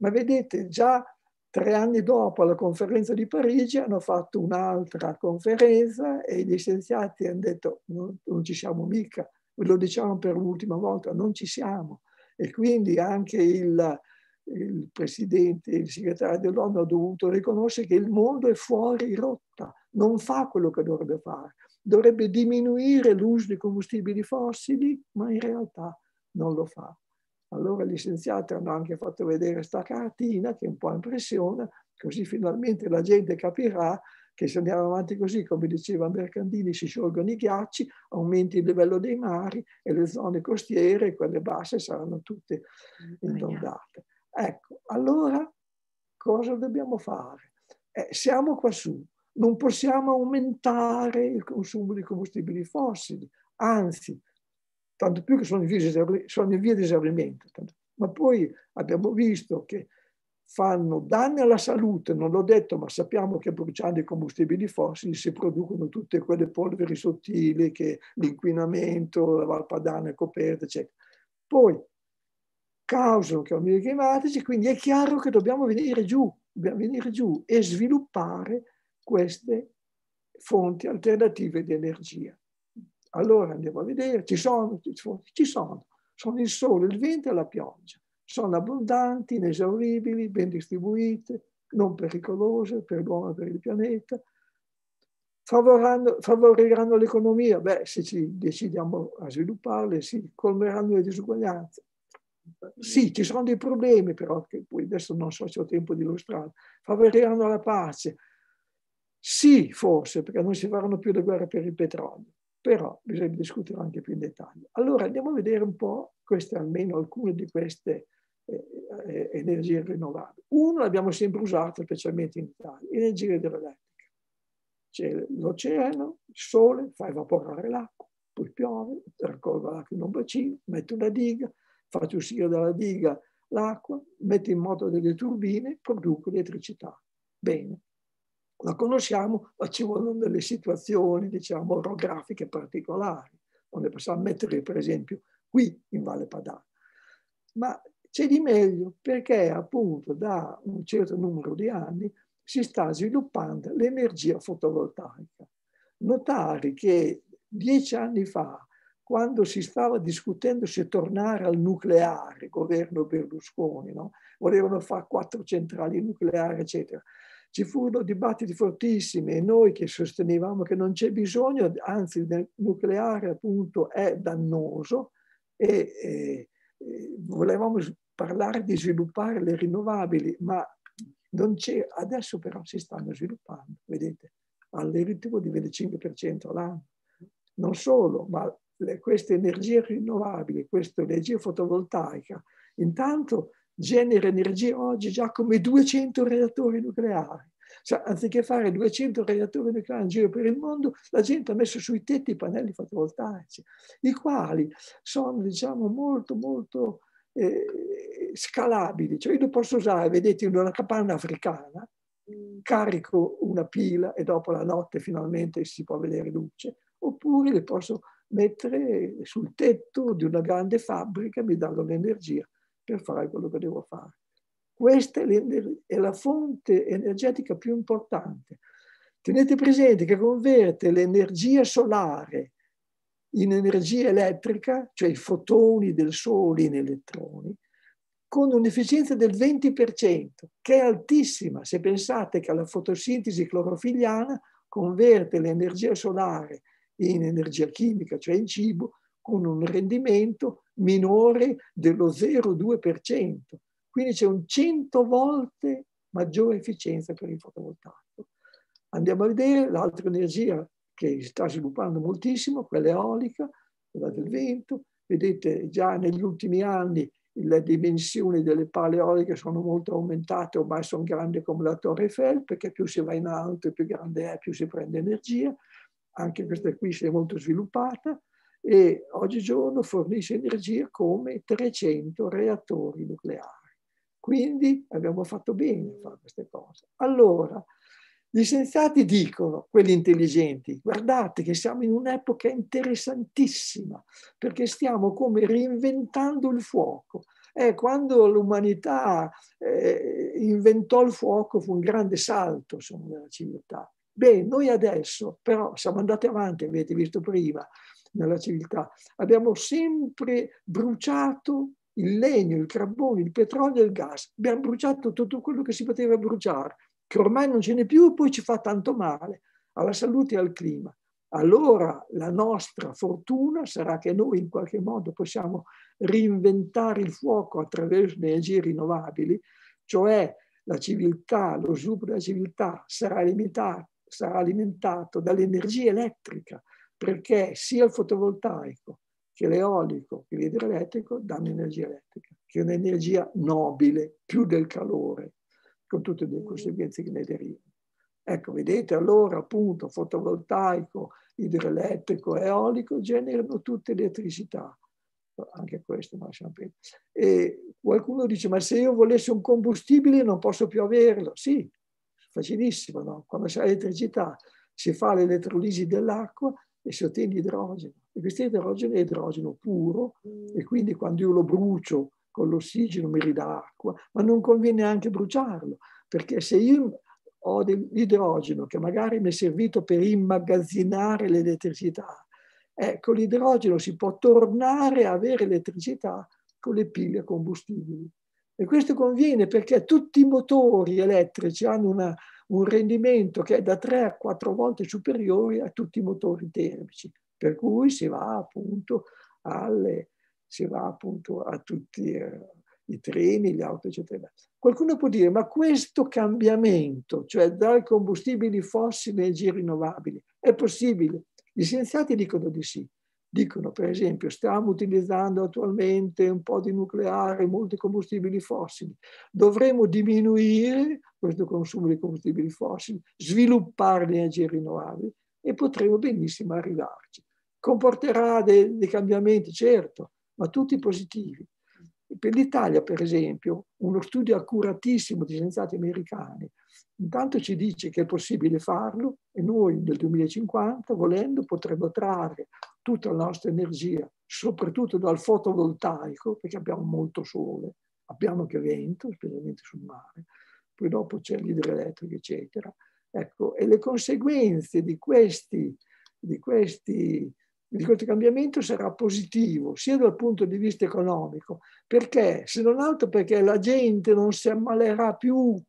Ma vedete, già Tre anni dopo la conferenza di Parigi hanno fatto un'altra conferenza e gli scienziati hanno detto non, non ci siamo mica, ve lo diciamo per l'ultima volta, non ci siamo. E quindi anche il, il presidente, il segretario dell'ONU ha dovuto riconoscere che il mondo è fuori rotta, non fa quello che dovrebbe fare. Dovrebbe diminuire l'uso di combustibili fossili, ma in realtà non lo fa. Allora gli scienziati hanno anche fatto vedere questa cartina che un po' impressiona, così finalmente la gente capirà che se andiamo avanti così, come diceva Mercandini, si sciolgono i ghiacci, aumenti il livello dei mari e le zone costiere, quelle basse, saranno tutte inondate. Ecco, allora cosa dobbiamo fare? Eh, siamo quassù, non possiamo aumentare il consumo di combustibili fossili, anzi tanto più che sono in via di, sono via di esaurimento. Ma poi abbiamo visto che fanno danni alla salute, non l'ho detto, ma sappiamo che bruciando i combustibili fossili si producono tutte quelle polveri sottili che l'inquinamento, la valpadana è coperta, eccetera. Poi causano cambiamenti climatici, quindi è chiaro che dobbiamo venire giù, dobbiamo venire giù e sviluppare queste fonti alternative di energia. Allora andiamo a vedere, ci sono, ci sono, sono, il sole, il vento e la pioggia. Sono abbondanti, inesauribili, ben distribuite, non pericolose per l'uomo e per il pianeta. Favoriranno l'economia, beh, se ci decidiamo a svilupparle, sì, colmeranno le disuguaglianze. Sì, ci sono dei problemi, però, che poi adesso non so se ho tempo di illustrare. Favoriranno la pace. Sì, forse, perché non si faranno più le guerre per il petrolio però bisogna discutere anche più in dettaglio. Allora andiamo a vedere un po' queste, almeno alcune di queste eh, eh energie rinnovabili. Una l'abbiamo sempre usata, specialmente in Italia, energia idroelettrica. C'è l'oceano, il sole, fa evaporare l'acqua, poi piove, raccolgo l'acqua in un bacino, metto una diga, faccio uscire dalla diga l'acqua, metto in moto delle turbine, produco elettricità. Bene la conosciamo, ma ci vogliono delle situazioni, diciamo, orografiche particolari. Non le possiamo mettere, per esempio, qui in Valle Padana. Ma c'è di meglio perché appunto da un certo numero di anni si sta sviluppando l'energia fotovoltaica. Notare che dieci anni fa, quando si stava discutendo se tornare al nucleare, governo Berlusconi, no? volevano fare quattro centrali nucleari, eccetera, ci furono dibattiti fortissimi e noi che sostenevamo che non c'è bisogno, anzi il nucleare appunto è dannoso e, e, e volevamo parlare di sviluppare le rinnovabili, ma non c'è, adesso però si stanno sviluppando, vedete, alle ritmo di 25% l'anno. Non solo, ma le, queste energie rinnovabili, questa energia fotovoltaica, intanto genera energia oggi già come 200 reattori nucleari. Cioè, anziché fare 200 reattori nucleari in giro per il mondo, la gente ha messo sui tetti i pannelli fotovoltaici, i quali sono, diciamo, molto, molto eh, scalabili. Cioè, io posso usare, vedete, in una capanna africana, carico una pila e dopo la notte finalmente si può vedere luce, oppure le posso mettere sul tetto di una grande fabbrica mi danno l'energia per fare quello che devo fare. Questa è la fonte energetica più importante. Tenete presente che converte l'energia solare in energia elettrica, cioè i fotoni del Sole in elettroni, con un'efficienza del 20%, che è altissima se pensate che la fotosintesi clorofiliana converte l'energia solare in energia chimica, cioè in cibo, con un rendimento minore dello 0,2%, quindi c'è un 100 volte maggiore efficienza per il fotovoltaico. Andiamo a vedere l'altra energia che si sta sviluppando moltissimo, quella eolica, quella del vento. Vedete già negli ultimi anni le dimensioni delle pale eoliche sono molto aumentate, ormai sono grandi come la Torre Eiffel, perché più si va in alto più grande è, più si prende energia. Anche questa qui si è molto sviluppata e oggigiorno fornisce energia come 300 reattori nucleari. Quindi abbiamo fatto bene a fare queste cose. Allora, gli scienziati dicono, quelli intelligenti, guardate che siamo in un'epoca interessantissima, perché stiamo come reinventando il fuoco. Eh, quando l'umanità eh, inventò il fuoco fu un grande salto insomma, nella civiltà. Beh, noi adesso però siamo andati avanti, avete visto prima, nella civiltà. Abbiamo sempre bruciato il legno, il carbone, il petrolio e il gas. Abbiamo bruciato tutto quello che si poteva bruciare, che ormai non ce n'è più e poi ci fa tanto male alla salute e al clima. Allora la nostra fortuna sarà che noi in qualche modo possiamo reinventare il fuoco attraverso le energie rinnovabili, cioè la civiltà, lo sviluppo della civiltà sarà, limitato, sarà alimentato dall'energia elettrica, perché sia il fotovoltaico che l'eolico che l'idroelettrico danno energia elettrica, che è un'energia nobile, più del calore, con tutte le mm. conseguenze che ne derivano. Ecco, vedete allora appunto fotovoltaico, idroelettrico, eolico generano tutta elettricità. Anche questo, ma lasciamo perdere. E qualcuno dice, ma se io volessi un combustibile non posso più averlo. Sì, facilissimo, no? Quando c'è l'elettricità si fa l'elettrolisi dell'acqua e si ottiene idrogeno. E questo idrogeno è idrogeno puro mm. e quindi quando io lo brucio con l'ossigeno mi ridà acqua, ma non conviene anche bruciarlo, perché se io ho dell'idrogeno che magari mi è servito per immagazzinare l'elettricità, ecco l'idrogeno si può tornare a avere elettricità con le pile combustibili. E questo conviene perché tutti i motori elettrici hanno una un rendimento che è da 3 a 4 volte superiore a tutti i motori termici, per cui si va appunto, alle, si va appunto a tutti eh, i treni, gli auto, eccetera. Qualcuno può dire, ma questo cambiamento, cioè dai combustibili fossili ai rinnovabili, è possibile? Gli scienziati dicono di sì, dicono per esempio stiamo utilizzando attualmente un po' di nucleare, molti combustibili fossili, dovremmo diminuire questo consumo di combustibili fossili, sviluppare le energie rinnovabili e potremo benissimo arrivarci. Comporterà dei, dei cambiamenti, certo, ma tutti positivi. Per l'Italia, per esempio, uno studio accuratissimo di scienziati americani Intanto ci dice che è possibile farlo e noi nel 2050, volendo, potremo trarre tutta la nostra energia, soprattutto dal fotovoltaico, perché abbiamo molto sole, abbiamo anche vento, specialmente sul mare, poi dopo c'è l'idroelettrica, eccetera. Ecco, e le conseguenze di, questi, di, questi, di questo cambiamento sarà positivo, sia dal punto di vista economico, perché, se non altro perché la gente non si ammalerà più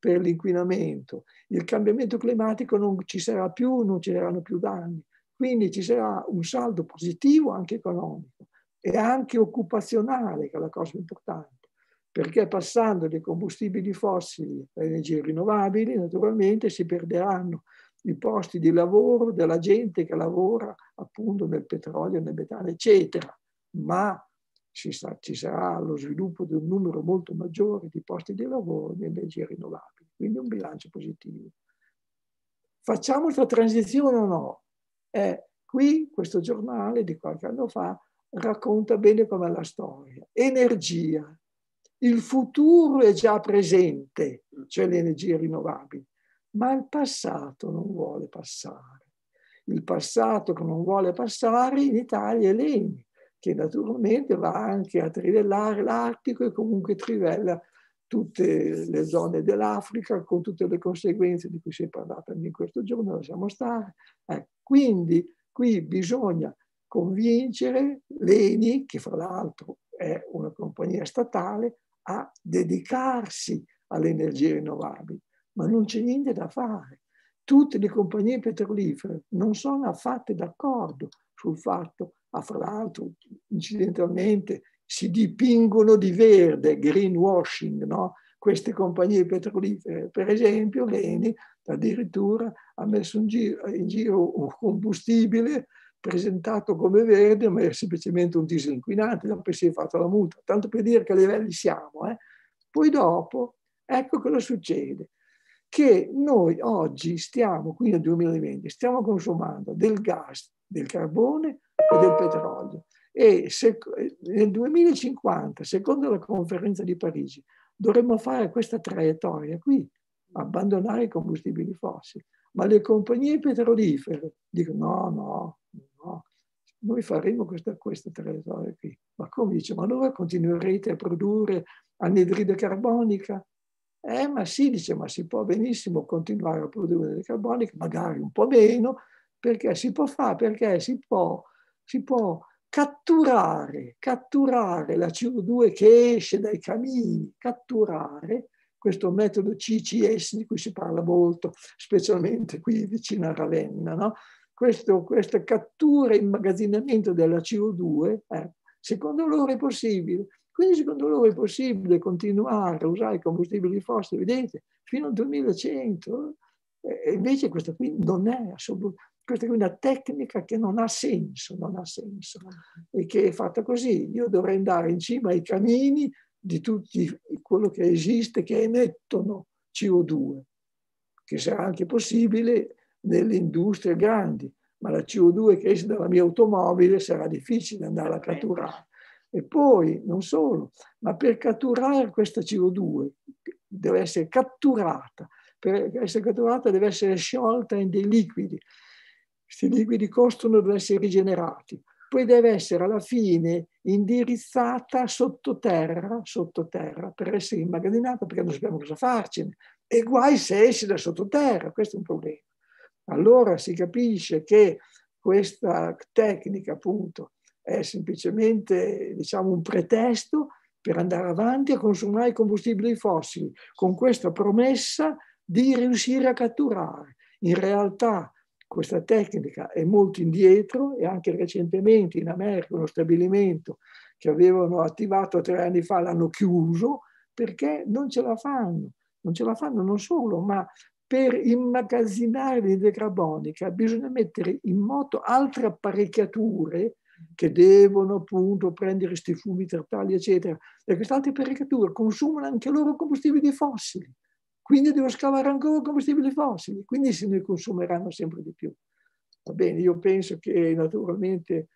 per l'inquinamento, il cambiamento climatico non ci sarà più, non ci saranno più danni, quindi ci sarà un saldo positivo anche economico e anche occupazionale, che è la cosa importante, perché passando dai combustibili fossili alle energie rinnovabili, naturalmente si perderanno i posti di lavoro della gente che lavora appunto nel petrolio, nel metano, eccetera, ma ci, sa, ci sarà lo sviluppo di un numero molto maggiore di posti di lavoro di energie rinnovabili, quindi un bilancio positivo. Facciamo questa transizione o no? Eh, qui questo giornale di qualche anno fa racconta bene com'è la storia. Energia. Il futuro è già presente, cioè le energie rinnovabili, ma il passato non vuole passare. Il passato che non vuole passare in Italia è legno che naturalmente va anche a trivellare l'Artico e comunque trivella tutte le zone dell'Africa con tutte le conseguenze di cui si è parlato in questo giorno, lasciamo stare. Eh, quindi qui bisogna convincere l'ENI, che fra l'altro è una compagnia statale, a dedicarsi alle energie rinnovabili, ma non c'è niente da fare. Tutte le compagnie petrolifere non sono affatto d'accordo sul fatto affrontato incidentalmente, si dipingono di verde, greenwashing, no? queste compagnie petrolifere. Per esempio l'ENI addirittura ha messo in giro, in giro, un combustibile presentato come verde, ma era semplicemente un disinquinante, dopo si è fatta la multa, tanto per dire che a livelli siamo. Eh? Poi dopo, ecco cosa succede, che noi oggi stiamo, qui nel 2020, stiamo consumando del gas, del carbone, e del petrolio. E se, nel 2050, secondo la conferenza di Parigi, dovremmo fare questa traiettoria qui, abbandonare i combustibili fossili. Ma le compagnie petrolifere dicono no, no, no, noi faremo questa, questa traiettoria qui. Ma come dice, ma allora continuerete a produrre anidride carbonica? Eh, ma sì, dice, ma si può benissimo continuare a produrre anidride carbonica, magari un po' meno, perché si può fare, perché si può si può catturare, catturare la CO2 che esce dai camini, catturare questo metodo CCS di cui si parla molto, specialmente qui vicino a Ravenna, no? questo, questa cattura e immagazzinamento della CO2, eh, secondo loro è possibile. Quindi secondo loro è possibile continuare a usare i combustibili fossili, vedete, fino al 2100. Eh, e invece questo qui non è assolutamente questa è una tecnica che non ha senso, non ha senso, ah, e che è fatta così. Io dovrei andare in cima ai camini di tutto quello che esiste che emettono CO2, che sarà anche possibile nelle industrie grandi, ma la CO2 che esce dalla mia automobile sarà difficile andare a eh, catturare. Certo. E poi, non solo, ma per catturare questa CO2 deve essere catturata, per essere catturata deve essere sciolta in dei liquidi questi liquidi costano devono essere rigenerati, poi deve essere alla fine indirizzata sottoterra, sottoterra per essere immagazzinata perché non sappiamo cosa farcene. E guai se esce da sottoterra, questo è un problema. Allora si capisce che questa tecnica appunto è semplicemente diciamo, un pretesto per andare avanti a consumare i combustibili fossili con questa promessa di riuscire a catturare. In realtà questa tecnica è molto indietro e anche recentemente in America uno stabilimento che avevano attivato tre anni fa l'hanno chiuso perché non ce la fanno. Non ce la fanno non solo, ma per immagazzinare l'idea carbonica bisogna mettere in moto altre apparecchiature che devono appunto prendere questi fumi trattali, eccetera. E queste altre apparecchiature consumano anche loro combustibili fossili. Quindi devo scavare ancora combustibili fossili, quindi se ne consumeranno sempre di più. Va bene, io penso che naturalmente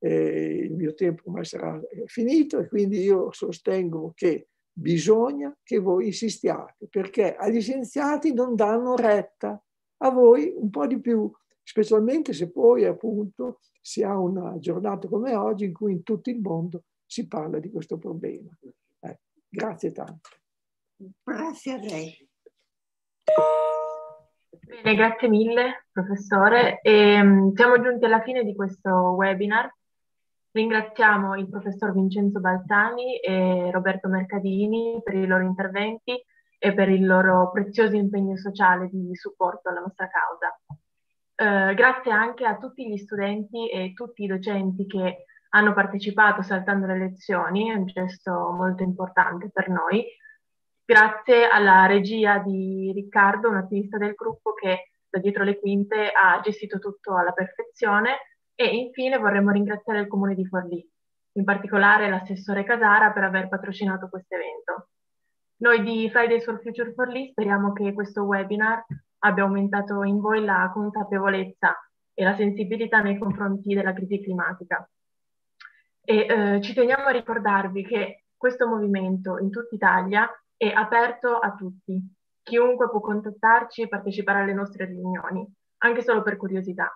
eh, il mio tempo ormai sarà eh, finito e quindi io sostengo che bisogna che voi insistiate, perché agli scienziati non danno retta, a voi un po' di più, specialmente se poi appunto si ha una giornata come oggi in cui in tutto il mondo si parla di questo problema. Eh, grazie tanto. Grazie a lei. Bene, grazie mille professore. E, ehm, siamo giunti alla fine di questo webinar. Ringraziamo il professor Vincenzo Baltani e Roberto Mercadini per i loro interventi e per il loro prezioso impegno sociale di supporto alla nostra causa. Eh, grazie anche a tutti gli studenti e tutti i docenti che hanno partecipato saltando le lezioni, è un gesto molto importante per noi, grazie alla regia di Riccardo, un attivista del gruppo che da dietro le quinte ha gestito tutto alla perfezione e infine vorremmo ringraziare il comune di Forlì, in particolare l'assessore Casara per aver patrocinato questo evento. Noi di Fridays for Future Forlì speriamo che questo webinar abbia aumentato in voi la consapevolezza e la sensibilità nei confronti della crisi climatica. E, eh, ci teniamo a ricordarvi che questo movimento in tutta Italia e aperto a tutti. Chiunque può contattarci e partecipare alle nostre riunioni, anche solo per curiosità.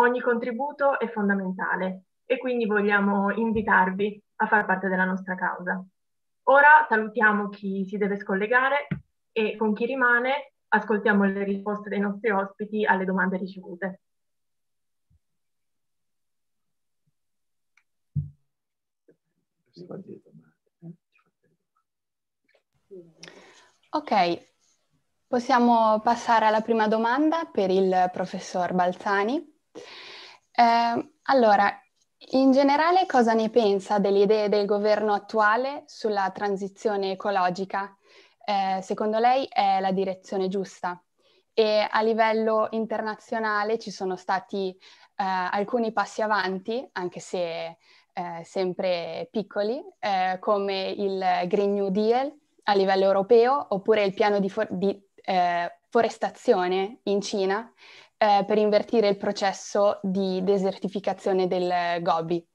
Ogni contributo è fondamentale e quindi vogliamo invitarvi a far parte della nostra causa. Ora salutiamo chi si deve scollegare e con chi rimane ascoltiamo le risposte dei nostri ospiti alle domande ricevute. Sì, Ok, possiamo passare alla prima domanda per il professor Balzani. Eh, allora, in generale cosa ne pensa delle idee del governo attuale sulla transizione ecologica? Eh, secondo lei è la direzione giusta? E a livello internazionale ci sono stati eh, alcuni passi avanti, anche se eh, sempre piccoli, eh, come il Green New Deal a livello europeo oppure il piano di, for- di eh, forestazione in Cina eh, per invertire il processo di desertificazione del Gobi.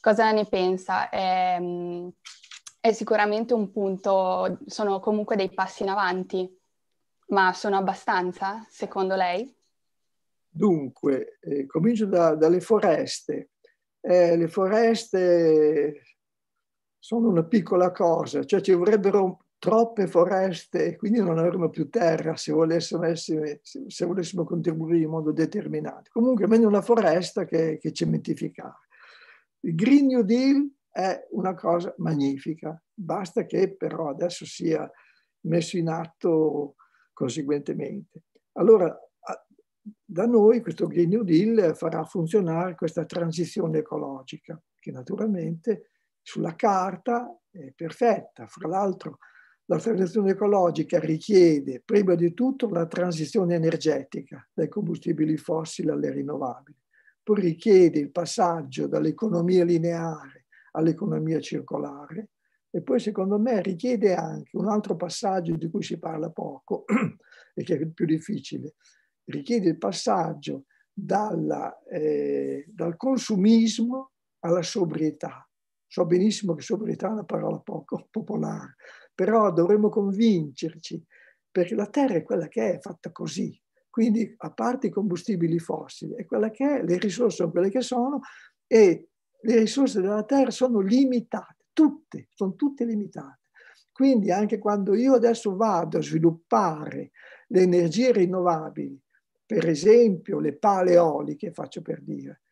Cosa ne pensa? È, ehm, è sicuramente un punto, sono comunque dei passi in avanti, ma sono abbastanza secondo lei? Dunque, eh, comincio da, dalle foreste. Eh, le foreste sono una piccola cosa, cioè ci vorrebbero troppe foreste e quindi non avremmo più terra se volessimo, essere, se volessimo, contribuire in modo determinato. Comunque meglio una foresta che, che cementificare. Il Green New Deal è una cosa magnifica, basta che però adesso sia messo in atto conseguentemente. Allora, da noi questo Green New Deal farà funzionare questa transizione ecologica, che naturalmente sulla carta è perfetta, fra l'altro la transizione ecologica richiede prima di tutto la transizione energetica dai combustibili fossili alle rinnovabili, poi richiede il passaggio dall'economia lineare all'economia circolare e poi secondo me richiede anche un altro passaggio di cui si parla poco e che è più difficile, richiede il passaggio dalla, eh, dal consumismo alla sobrietà. So benissimo che sobrietà è una parola poco popolare, però dovremmo convincerci, perché la Terra è quella che è, è fatta così. Quindi, a parte i combustibili fossili, è quella che è, le risorse sono quelle che sono e le risorse della Terra sono limitate, tutte, sono tutte limitate. Quindi anche quando io adesso vado a sviluppare le energie rinnovabili, per esempio le pale eoliche, faccio per dire,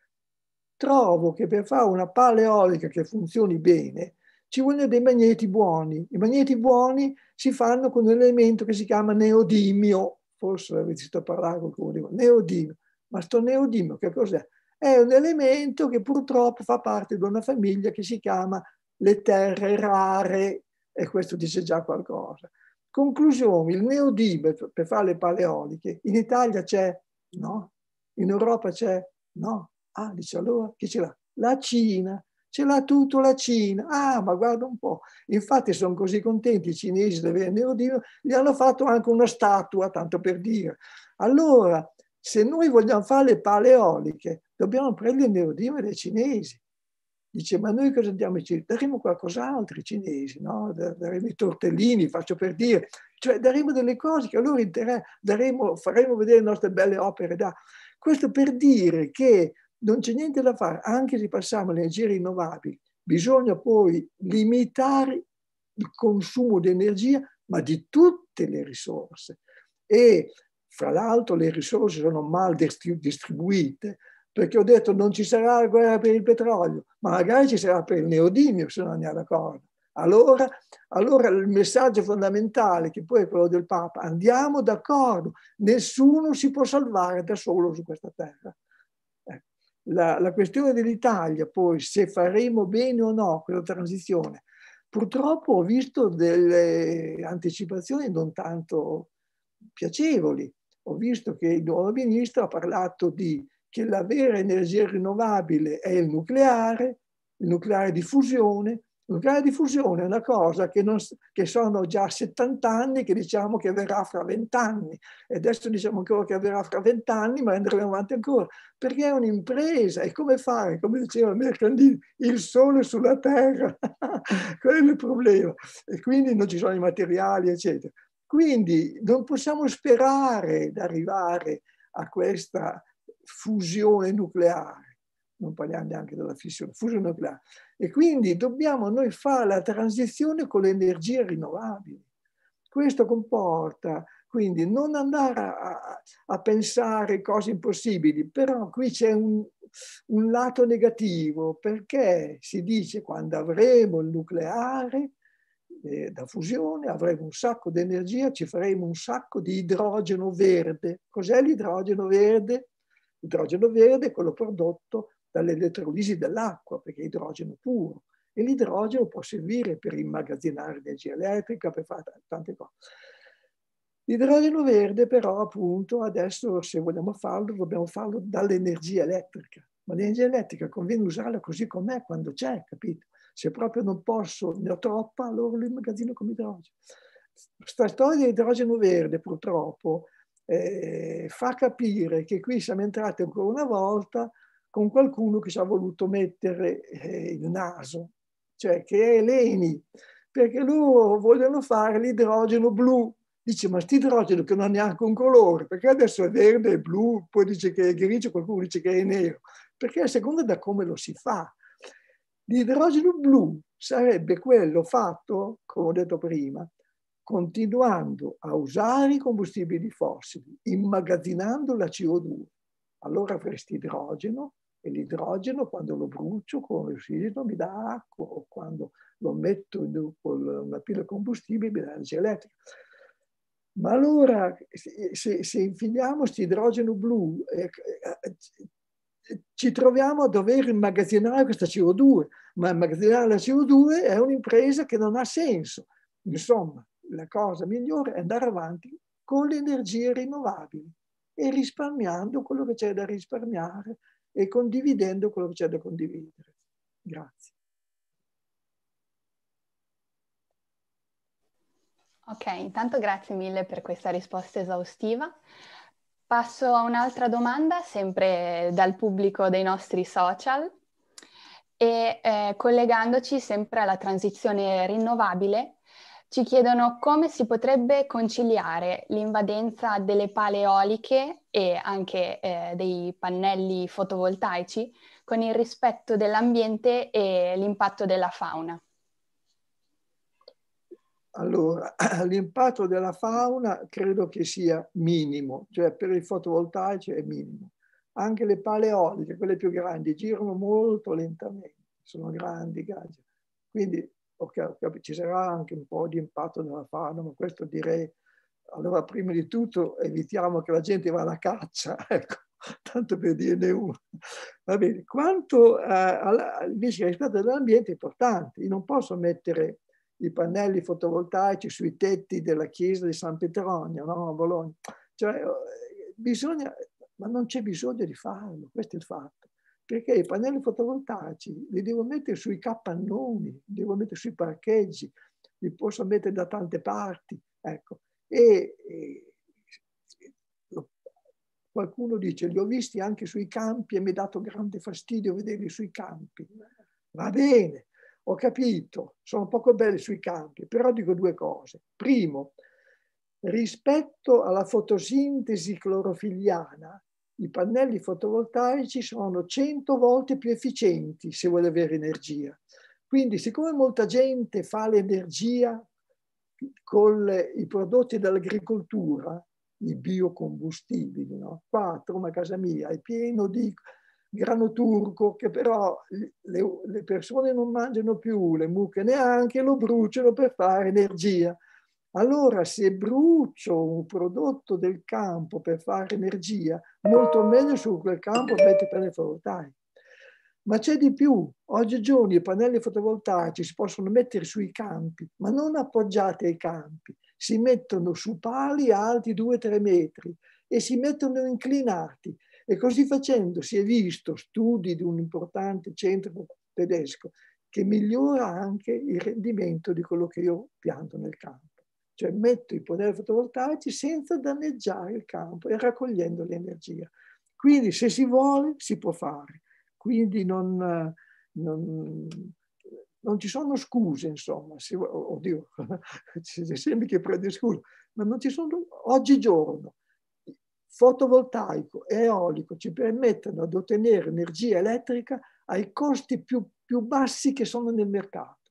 trovo che per fare una pale eolica che funzioni bene ci vogliono dei magneti buoni. I magneti buoni si fanno con un elemento che si chiama neodimio, forse avete sentito parlare qualcuno di neodimio, ma sto neodimio che cos'è? È un elemento che purtroppo fa parte di una famiglia che si chiama le terre rare e questo dice già qualcosa. Conclusione, il neodimio per fare le paleoliche, in Italia c'è? No. In Europa c'è? No. Ah, dice allora, chi ce l'ha? La Cina ce l'ha tutto la Cina. Ah, ma guarda un po'. Infatti sono così contenti i cinesi di avere Neodino, gli hanno fatto anche una statua, tanto per dire. Allora, se noi vogliamo fare le paleoliche, dobbiamo prendere il neodimere dai cinesi. Dice, ma noi cosa andiamo a cinesi? Daremo qualcos'altro ai cinesi, no? Daremo i tortellini, faccio per dire. Cioè, daremo delle cose che a loro interessano. daremo, faremo vedere le nostre belle opere. Da. Questo per dire che non c'è niente da fare, anche se passiamo alle energie rinnovabili, bisogna poi limitare il consumo di energia, ma di tutte le risorse. E fra l'altro le risorse sono mal distribuite, perché ho detto non ci sarà la guerra per il petrolio, ma magari ci sarà per il neodimio, se non andiamo d'accordo. Allora, allora il messaggio fondamentale, che poi è quello del Papa, andiamo d'accordo, nessuno si può salvare da solo su questa terra. La, la questione dell'Italia, poi se faremo bene o no quella transizione, purtroppo ho visto delle anticipazioni non tanto piacevoli. Ho visto che il nuovo ministro ha parlato di che la vera energia rinnovabile è il nucleare, il nucleare di fusione, Nucleare diffusione è una cosa che, non, che, sono già 70 anni che diciamo che avverrà fra 20 anni e adesso diciamo ancora che avverrà fra 20 anni ma andremo avanti ancora perché è un'impresa e come fare, come diceva Mercandini, il sole sulla terra, quello è il problema e quindi non ci sono i materiali eccetera. Quindi non possiamo sperare di arrivare a questa fusione nucleare, non parliamo neanche della fissione, fusione nucleare. E quindi dobbiamo noi fare la transizione con le energie rinnovabili. Questo comporta quindi non andare a, a pensare cose impossibili, però qui c'è un, un lato negativo perché si dice quando avremo il nucleare eh, da fusione, avremo un sacco di energia, ci faremo un sacco di idrogeno verde. Cos'è l'idrogeno verde? L'idrogeno verde è quello prodotto dall'elettrolisi dell'acqua, perché è idrogeno puro. E l'idrogeno può servire per immagazzinare energia elettrica, per fare tante cose. L'idrogeno verde però appunto adesso se vogliamo farlo dobbiamo farlo dall'energia elettrica, ma l'energia elettrica conviene usarla così com'è quando c'è, capito? Se proprio non posso, ne ho troppa, allora lo immagazzino come idrogeno. Questa storia dell'idrogeno verde purtroppo eh, fa capire che qui siamo entrati ancora una volta con qualcuno che ci ha voluto mettere eh, il naso, cioè che è Leni, perché loro vogliono fare l'idrogeno blu. Dice, ma idrogeno che non ha neanche un colore, perché adesso è verde, è blu, poi dice che è grigio, qualcuno dice che è nero, perché a seconda da come lo si fa. L'idrogeno blu sarebbe quello fatto, come ho detto prima, continuando a usare i combustibili fossili, immagazzinando la CO2. Allora avresti idrogeno e l'idrogeno quando lo brucio con l'ossigeno mi dà acqua o quando lo metto in, con una pila combustibile mi dà energia elettrica. Ma allora se, se infiliamo questo idrogeno blu eh, eh, ci troviamo a dover immagazzinare questa CO2, ma immagazzinare la CO2 è un'impresa che non ha senso. Insomma, la cosa migliore è andare avanti con le energie rinnovabili e risparmiando quello che c'è da risparmiare e condividendo quello che c'è da condividere. Grazie. Ok, intanto grazie mille per questa risposta esaustiva. Passo a un'altra domanda, sempre dal pubblico dei nostri social e eh, collegandoci sempre alla transizione rinnovabile ci chiedono come si potrebbe conciliare l'invadenza delle pale eoliche e anche eh, dei pannelli fotovoltaici con il rispetto dell'ambiente e l'impatto della fauna. Allora, l'impatto della fauna credo che sia minimo, cioè per i fotovoltaici è minimo. Anche le pale eoliche, quelle più grandi, girano molto lentamente, sono grandi gadget. Quindi ci sarà anche un po' di impatto nella fame, ma questo direi, allora prima di tutto evitiamo che la gente vada a caccia, ecco, tanto per dirne uno. Va bene, quanto eh, invece rispetto dell'ambiente è importante, io non posso mettere i pannelli fotovoltaici sui tetti della chiesa di San Petronio, no? a Bologna. Cioè, eh, bisogna, ma non c'è bisogno di farlo, questo è il fatto perché i pannelli fotovoltaici li devo mettere sui capannoni, li devo mettere sui parcheggi, li posso mettere da tante parti, ecco. E, e qualcuno dice, li ho visti anche sui campi e mi ha dato grande fastidio vederli sui campi. Va bene, ho capito, sono poco belli sui campi, però dico due cose. Primo, rispetto alla fotosintesi clorofiliana, i pannelli fotovoltaici sono 100 volte più efficienti se vuole avere energia. Quindi siccome molta gente fa l'energia con i prodotti dell'agricoltura, i biocombustibili, no? qua a casa mia è pieno di grano turco che però le, le persone non mangiano più, le mucche neanche, lo bruciano per fare energia. Allora se brucio un prodotto del campo per fare energia, molto meglio su quel campo metto pannelli fotovoltaici. Ma c'è di più, oggigiorno i pannelli fotovoltaici si possono mettere sui campi, ma non appoggiati ai campi, si mettono su pali alti 2-3 metri e si mettono inclinati. E così facendo si è visto studi di un importante centro tedesco che migliora anche il rendimento di quello che io pianto nel campo cioè metto i pannelli fotovoltaici senza danneggiare il campo e raccogliendo l'energia. Quindi se si vuole si può fare, quindi non, non, non ci sono scuse, insomma, si, oddio, sembra che prende scusa, ma non ci sono, oggigiorno fotovoltaico e eolico ci permettono di ottenere energia elettrica ai costi più, più bassi che sono nel mercato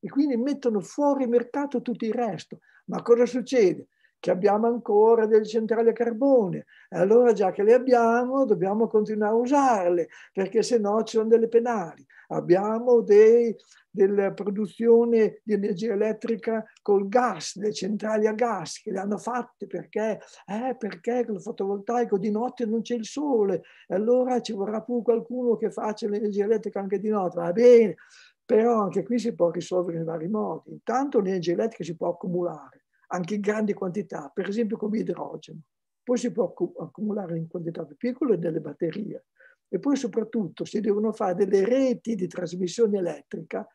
e quindi mettono fuori mercato tutto il resto. Ma cosa succede? Che abbiamo ancora delle centrali a carbone. E allora già che le abbiamo dobbiamo continuare a usarle, perché se no ci sono delle penali. Abbiamo dei, della produzione di energia elettrica col gas, le centrali a gas che le hanno fatte perché, eh, perché con il fotovoltaico di notte non c'è il sole, e allora ci vorrà pure qualcuno che faccia l'energia elettrica anche di notte, va bene, però anche qui si può risolvere in vari modi. Intanto l'energia elettrica si può accumulare, anche in grandi quantità, per esempio come idrogeno. Poi si può accumulare in quantità più piccole delle batterie. E poi soprattutto si devono fare delle reti di trasmissione elettrica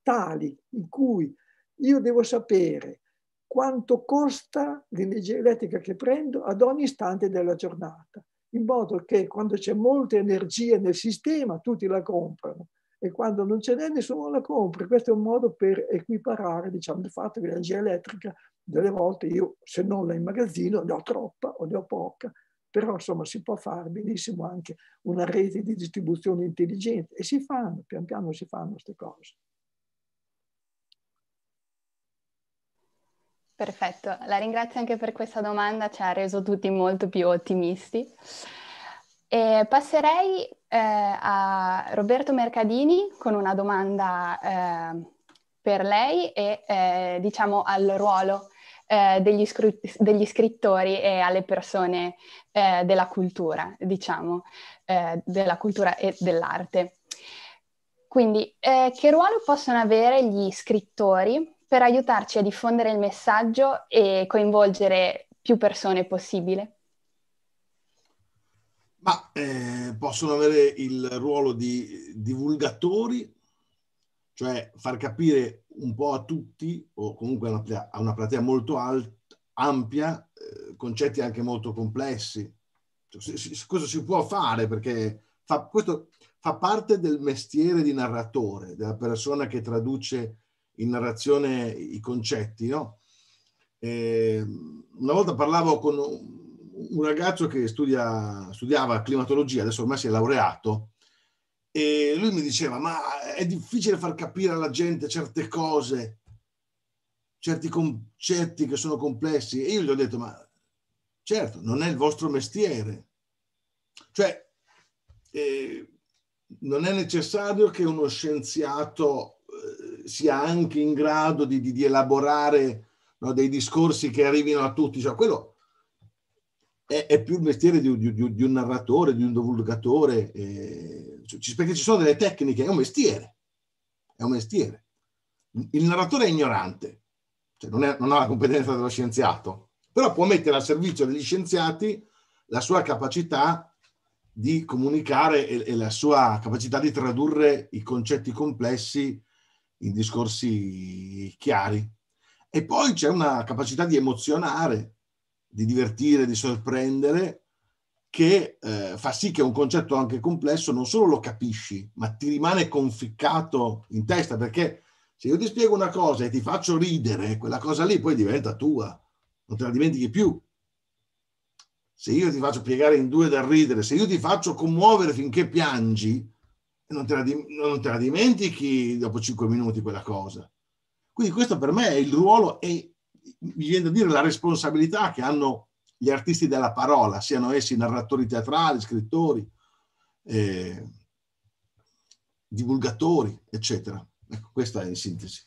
tali in cui io devo sapere quanto costa l'energia elettrica che prendo ad ogni istante della giornata, in modo che quando c'è molta energia nel sistema tutti la comprano e quando non ce n'è nessuno la compra. Questo è un modo per equiparare diciamo, il fatto che l'energia elettrica delle volte io se non la immagazzino ne ho troppa o ne ho poca, però insomma si può fare benissimo anche una rete di distribuzione intelligente e si fanno, pian piano si fanno queste cose. Perfetto, la ringrazio anche per questa domanda, ci ha reso tutti molto più ottimisti. E passerei eh, a Roberto Mercadini con una domanda eh, per lei e eh, diciamo al ruolo eh, degli, scru- degli, scrittori e alle persone eh, della cultura, diciamo, eh, della cultura e dell'arte. Quindi, che ruolo possono avere gli scrittori per aiutarci a diffondere il messaggio e coinvolgere più persone possibile? Ma eh, possono avere il ruolo di divulgatori, cioè far capire un po' a tutti, o comunque a una platea, a una platea molto alt, ampia, eh, concetti anche molto complessi. Cioè, si, si, cosa si può fare? Perché fa, questo fa parte del mestiere di narratore, della persona che traduce in narrazione i concetti, no? eh, una volta parlavo con un ragazzo che studia, studiava climatologia, adesso ormai si è laureato, e lui mi diceva, ma è difficile far capire alla gente certe cose, certi concetti che sono complessi. E io gli ho detto, ma certo, non è il vostro mestiere. Cioè, eh, non è necessario che uno scienziato eh, sia anche in grado di, di, di elaborare no, dei discorsi che arrivino a tutti. Cioè, quello è, è più il mestiere di, di, di, un narratore, di un divulgatore, eh, cioè, perché ci sono delle tecniche, è un mestiere, è un mestiere. Il narratore è ignorante, cioè non, è, non ha la competenza dello scienziato, però può mettere a servizio degli scienziati la sua capacità di comunicare e, la sua capacità di tradurre i concetti complessi in discorsi chiari. E poi c'è una capacità di emozionare, di divertire, di sorprendere, che eh, fa sì che un concetto anche complesso non solo lo capisci, ma ti rimane conficcato in testa, perché se io ti spiego una cosa e ti faccio ridere, quella cosa lì poi diventa tua, non te la dimentichi più. Se io ti faccio piegare in due dal ridere, se io ti faccio commuovere finché piangi, non te la, non te la dimentichi dopo cinque minuti quella cosa. Quindi questo per me è il ruolo e mi viene da dire, la responsabilità che hanno gli artisti della parola, siano essi narratori teatrali, scrittori, eh, divulgatori, eccetera. Ecco, questa è in sintesi.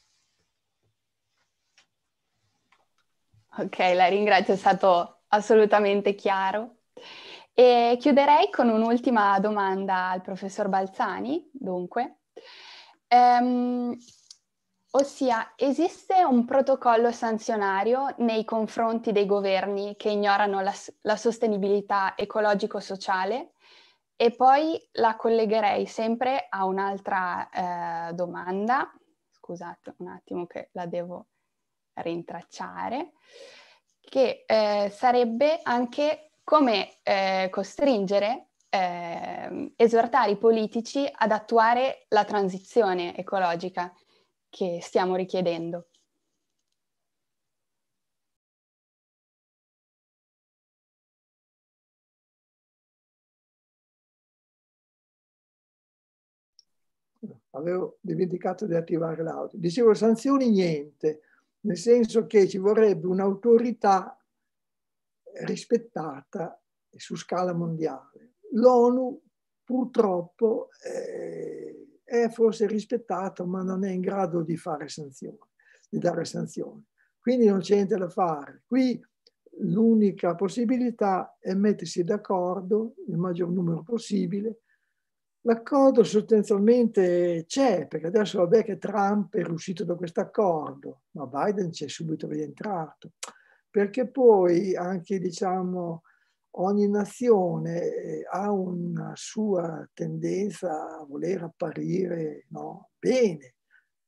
Ok, la ringrazio, è stato assolutamente chiaro. E chiuderei con un'ultima domanda al professor Balzani, dunque. Ehm, Ossia, esiste un protocollo sanzionario nei confronti dei governi che ignorano la, la sostenibilità ecologico-sociale? E poi la collegherei sempre a un'altra eh, domanda, scusate un attimo che la devo rintracciare, che eh, sarebbe anche come eh, costringere eh, esortare i politici ad attuare la transizione ecologica, che stiamo richiedendo. Avevo dimenticato di attivare l'audio. Dicevo sanzioni niente, nel senso che ci vorrebbe un'autorità rispettata su scala mondiale. L'ONU purtroppo eh, è forse rispettato ma non è in grado di fare sanzioni, di dare sanzioni. Quindi non c'è niente da fare. Qui l'unica possibilità è mettersi d'accordo il maggior numero possibile. L'accordo sostanzialmente c'è, perché adesso vabbè che Trump è uscito da questo accordo, ma Biden c'è subito rientrato, perché poi anche diciamo, ogni nazione eh, ha una sua tendenza a voler apparire no, bene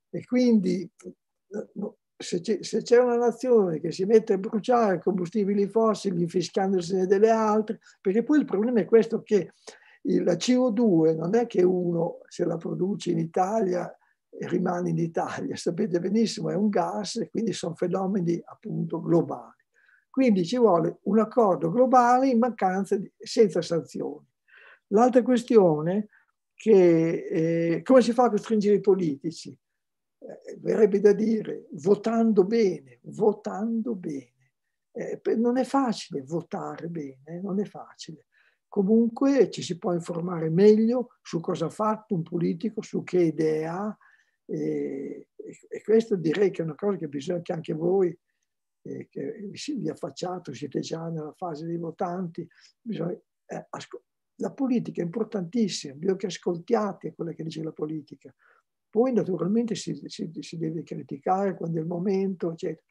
e quindi eh, se c'è una nazione che si mette a bruciare combustibili fossili infiscandosene delle altre, perché poi il problema è questo che la CO2 non è che uno se la produce in Italia e eh, rimane in Italia, sapete benissimo, è un gas e quindi sono fenomeni appunto globali. Quindi ci vuole un accordo globale in mancanza di, senza sanzioni. L'altra questione che eh, come si fa a costringere i politici? Eh, verrebbe da dire votando bene, votando bene. Eh, non è facile votare bene, eh, non è facile. Comunque ci si può informare meglio su cosa ha fatto un politico, su che idea ha, eh, e, e, questo direi che è una cosa che bisogna che anche voi eh, che vi affacciato, siete già nella fase dei votanti, bisogna, eh, la politica è importantissima, bisogna che ascoltiate quello che dice la politica. Poi naturalmente si, si, si deve criticare quando è il momento, eccetera.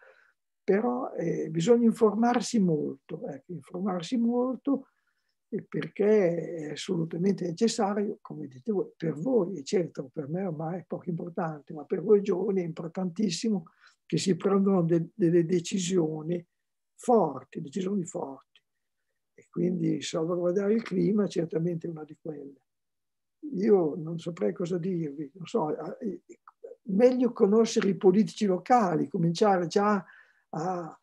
Però eh, bisogna informarsi molto, ecco, informarsi molto perché è assolutamente necessario, come dite voi, per voi, certo, per me ormai è poco importante, ma per voi giovani è importantissimo che si prendono de delle decisioni forti, decisioni forti. E quindi salvaguardare il clima è certamente una di quelle. Io non saprei cosa dirvi, non so, meglio conoscere i politici locali, cominciare già a,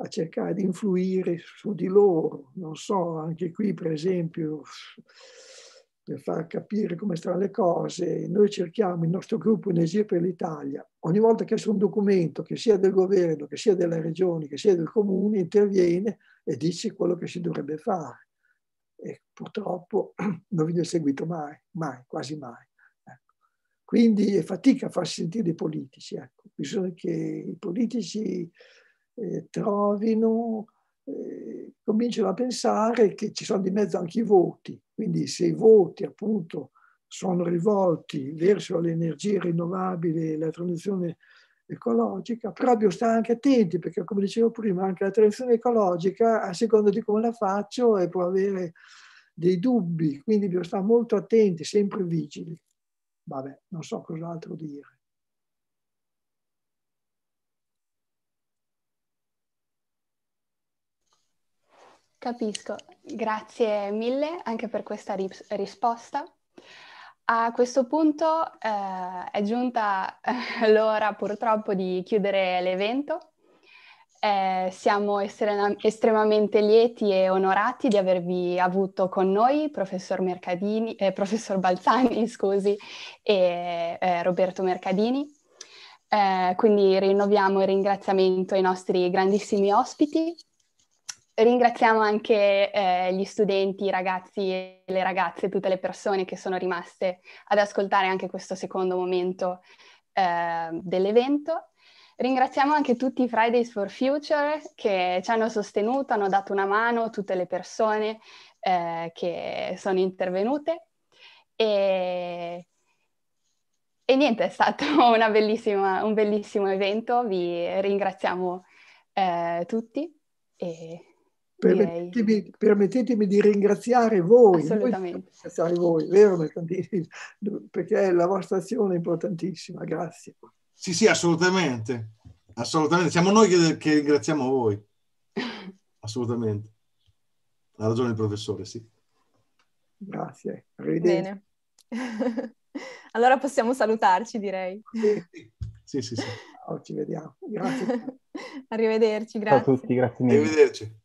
a cercare di influire su di loro. Non so, anche qui per esempio per far capire come stanno le cose, noi cerchiamo il nostro gruppo Energia per l'Italia. Ogni volta che c'è un documento, che sia del governo, che sia della regione, che sia del comune, interviene e dice quello che si dovrebbe fare. E purtroppo non viene seguito mai, mai, quasi mai. Ecco. Quindi è fatica a farsi sentire i politici. Ecco. Bisogna che i politici eh, trovino eh, cominciano a pensare che ci sono di mezzo anche i voti, quindi se i voti appunto sono rivolti verso le energie rinnovabili e la transizione ecologica, però dobbiamo stare anche attenti perché come dicevo prima anche la transizione ecologica a seconda di come la faccio eh, può avere dei dubbi, quindi dobbiamo stare molto attenti, sempre vigili. Vabbè, non so cos'altro dire. Capisco, grazie mille anche per questa ris- risposta. A questo punto eh, è giunta eh, l'ora purtroppo di chiudere l'evento. Eh, siamo estrena- estremamente lieti e onorati di avervi avuto con noi, professor, Mercadini, eh, professor Balzani scusi, e eh, Roberto Mercadini. Eh, quindi rinnoviamo il ringraziamento ai nostri grandissimi ospiti Ringraziamo anche eh, gli studenti, i ragazzi e le ragazze, tutte le persone che sono rimaste ad ascoltare anche questo secondo momento eh, dell'evento. Ringraziamo anche tutti i Fridays for Future che ci hanno sostenuto, hanno dato una mano, tutte le persone eh, che sono intervenute. E, e niente, è stato un bellissimo evento, vi ringraziamo eh, tutti. E Permettetemi, permettetemi, di ringraziare voi, ringraziare voi, vero Perché la vostra azione è importantissima, grazie. Sì, sì, assolutamente, assolutamente. Siamo noi che, che ringraziamo voi, assolutamente. Ha ragione il professore, sì. Grazie, arrivederci. Bene. allora possiamo salutarci, direi. Sì, sì, sì. sì. Oggi vediamo, grazie. Arrivederci, grazie. Ciao a tutti, grazie mille. Arrivederci.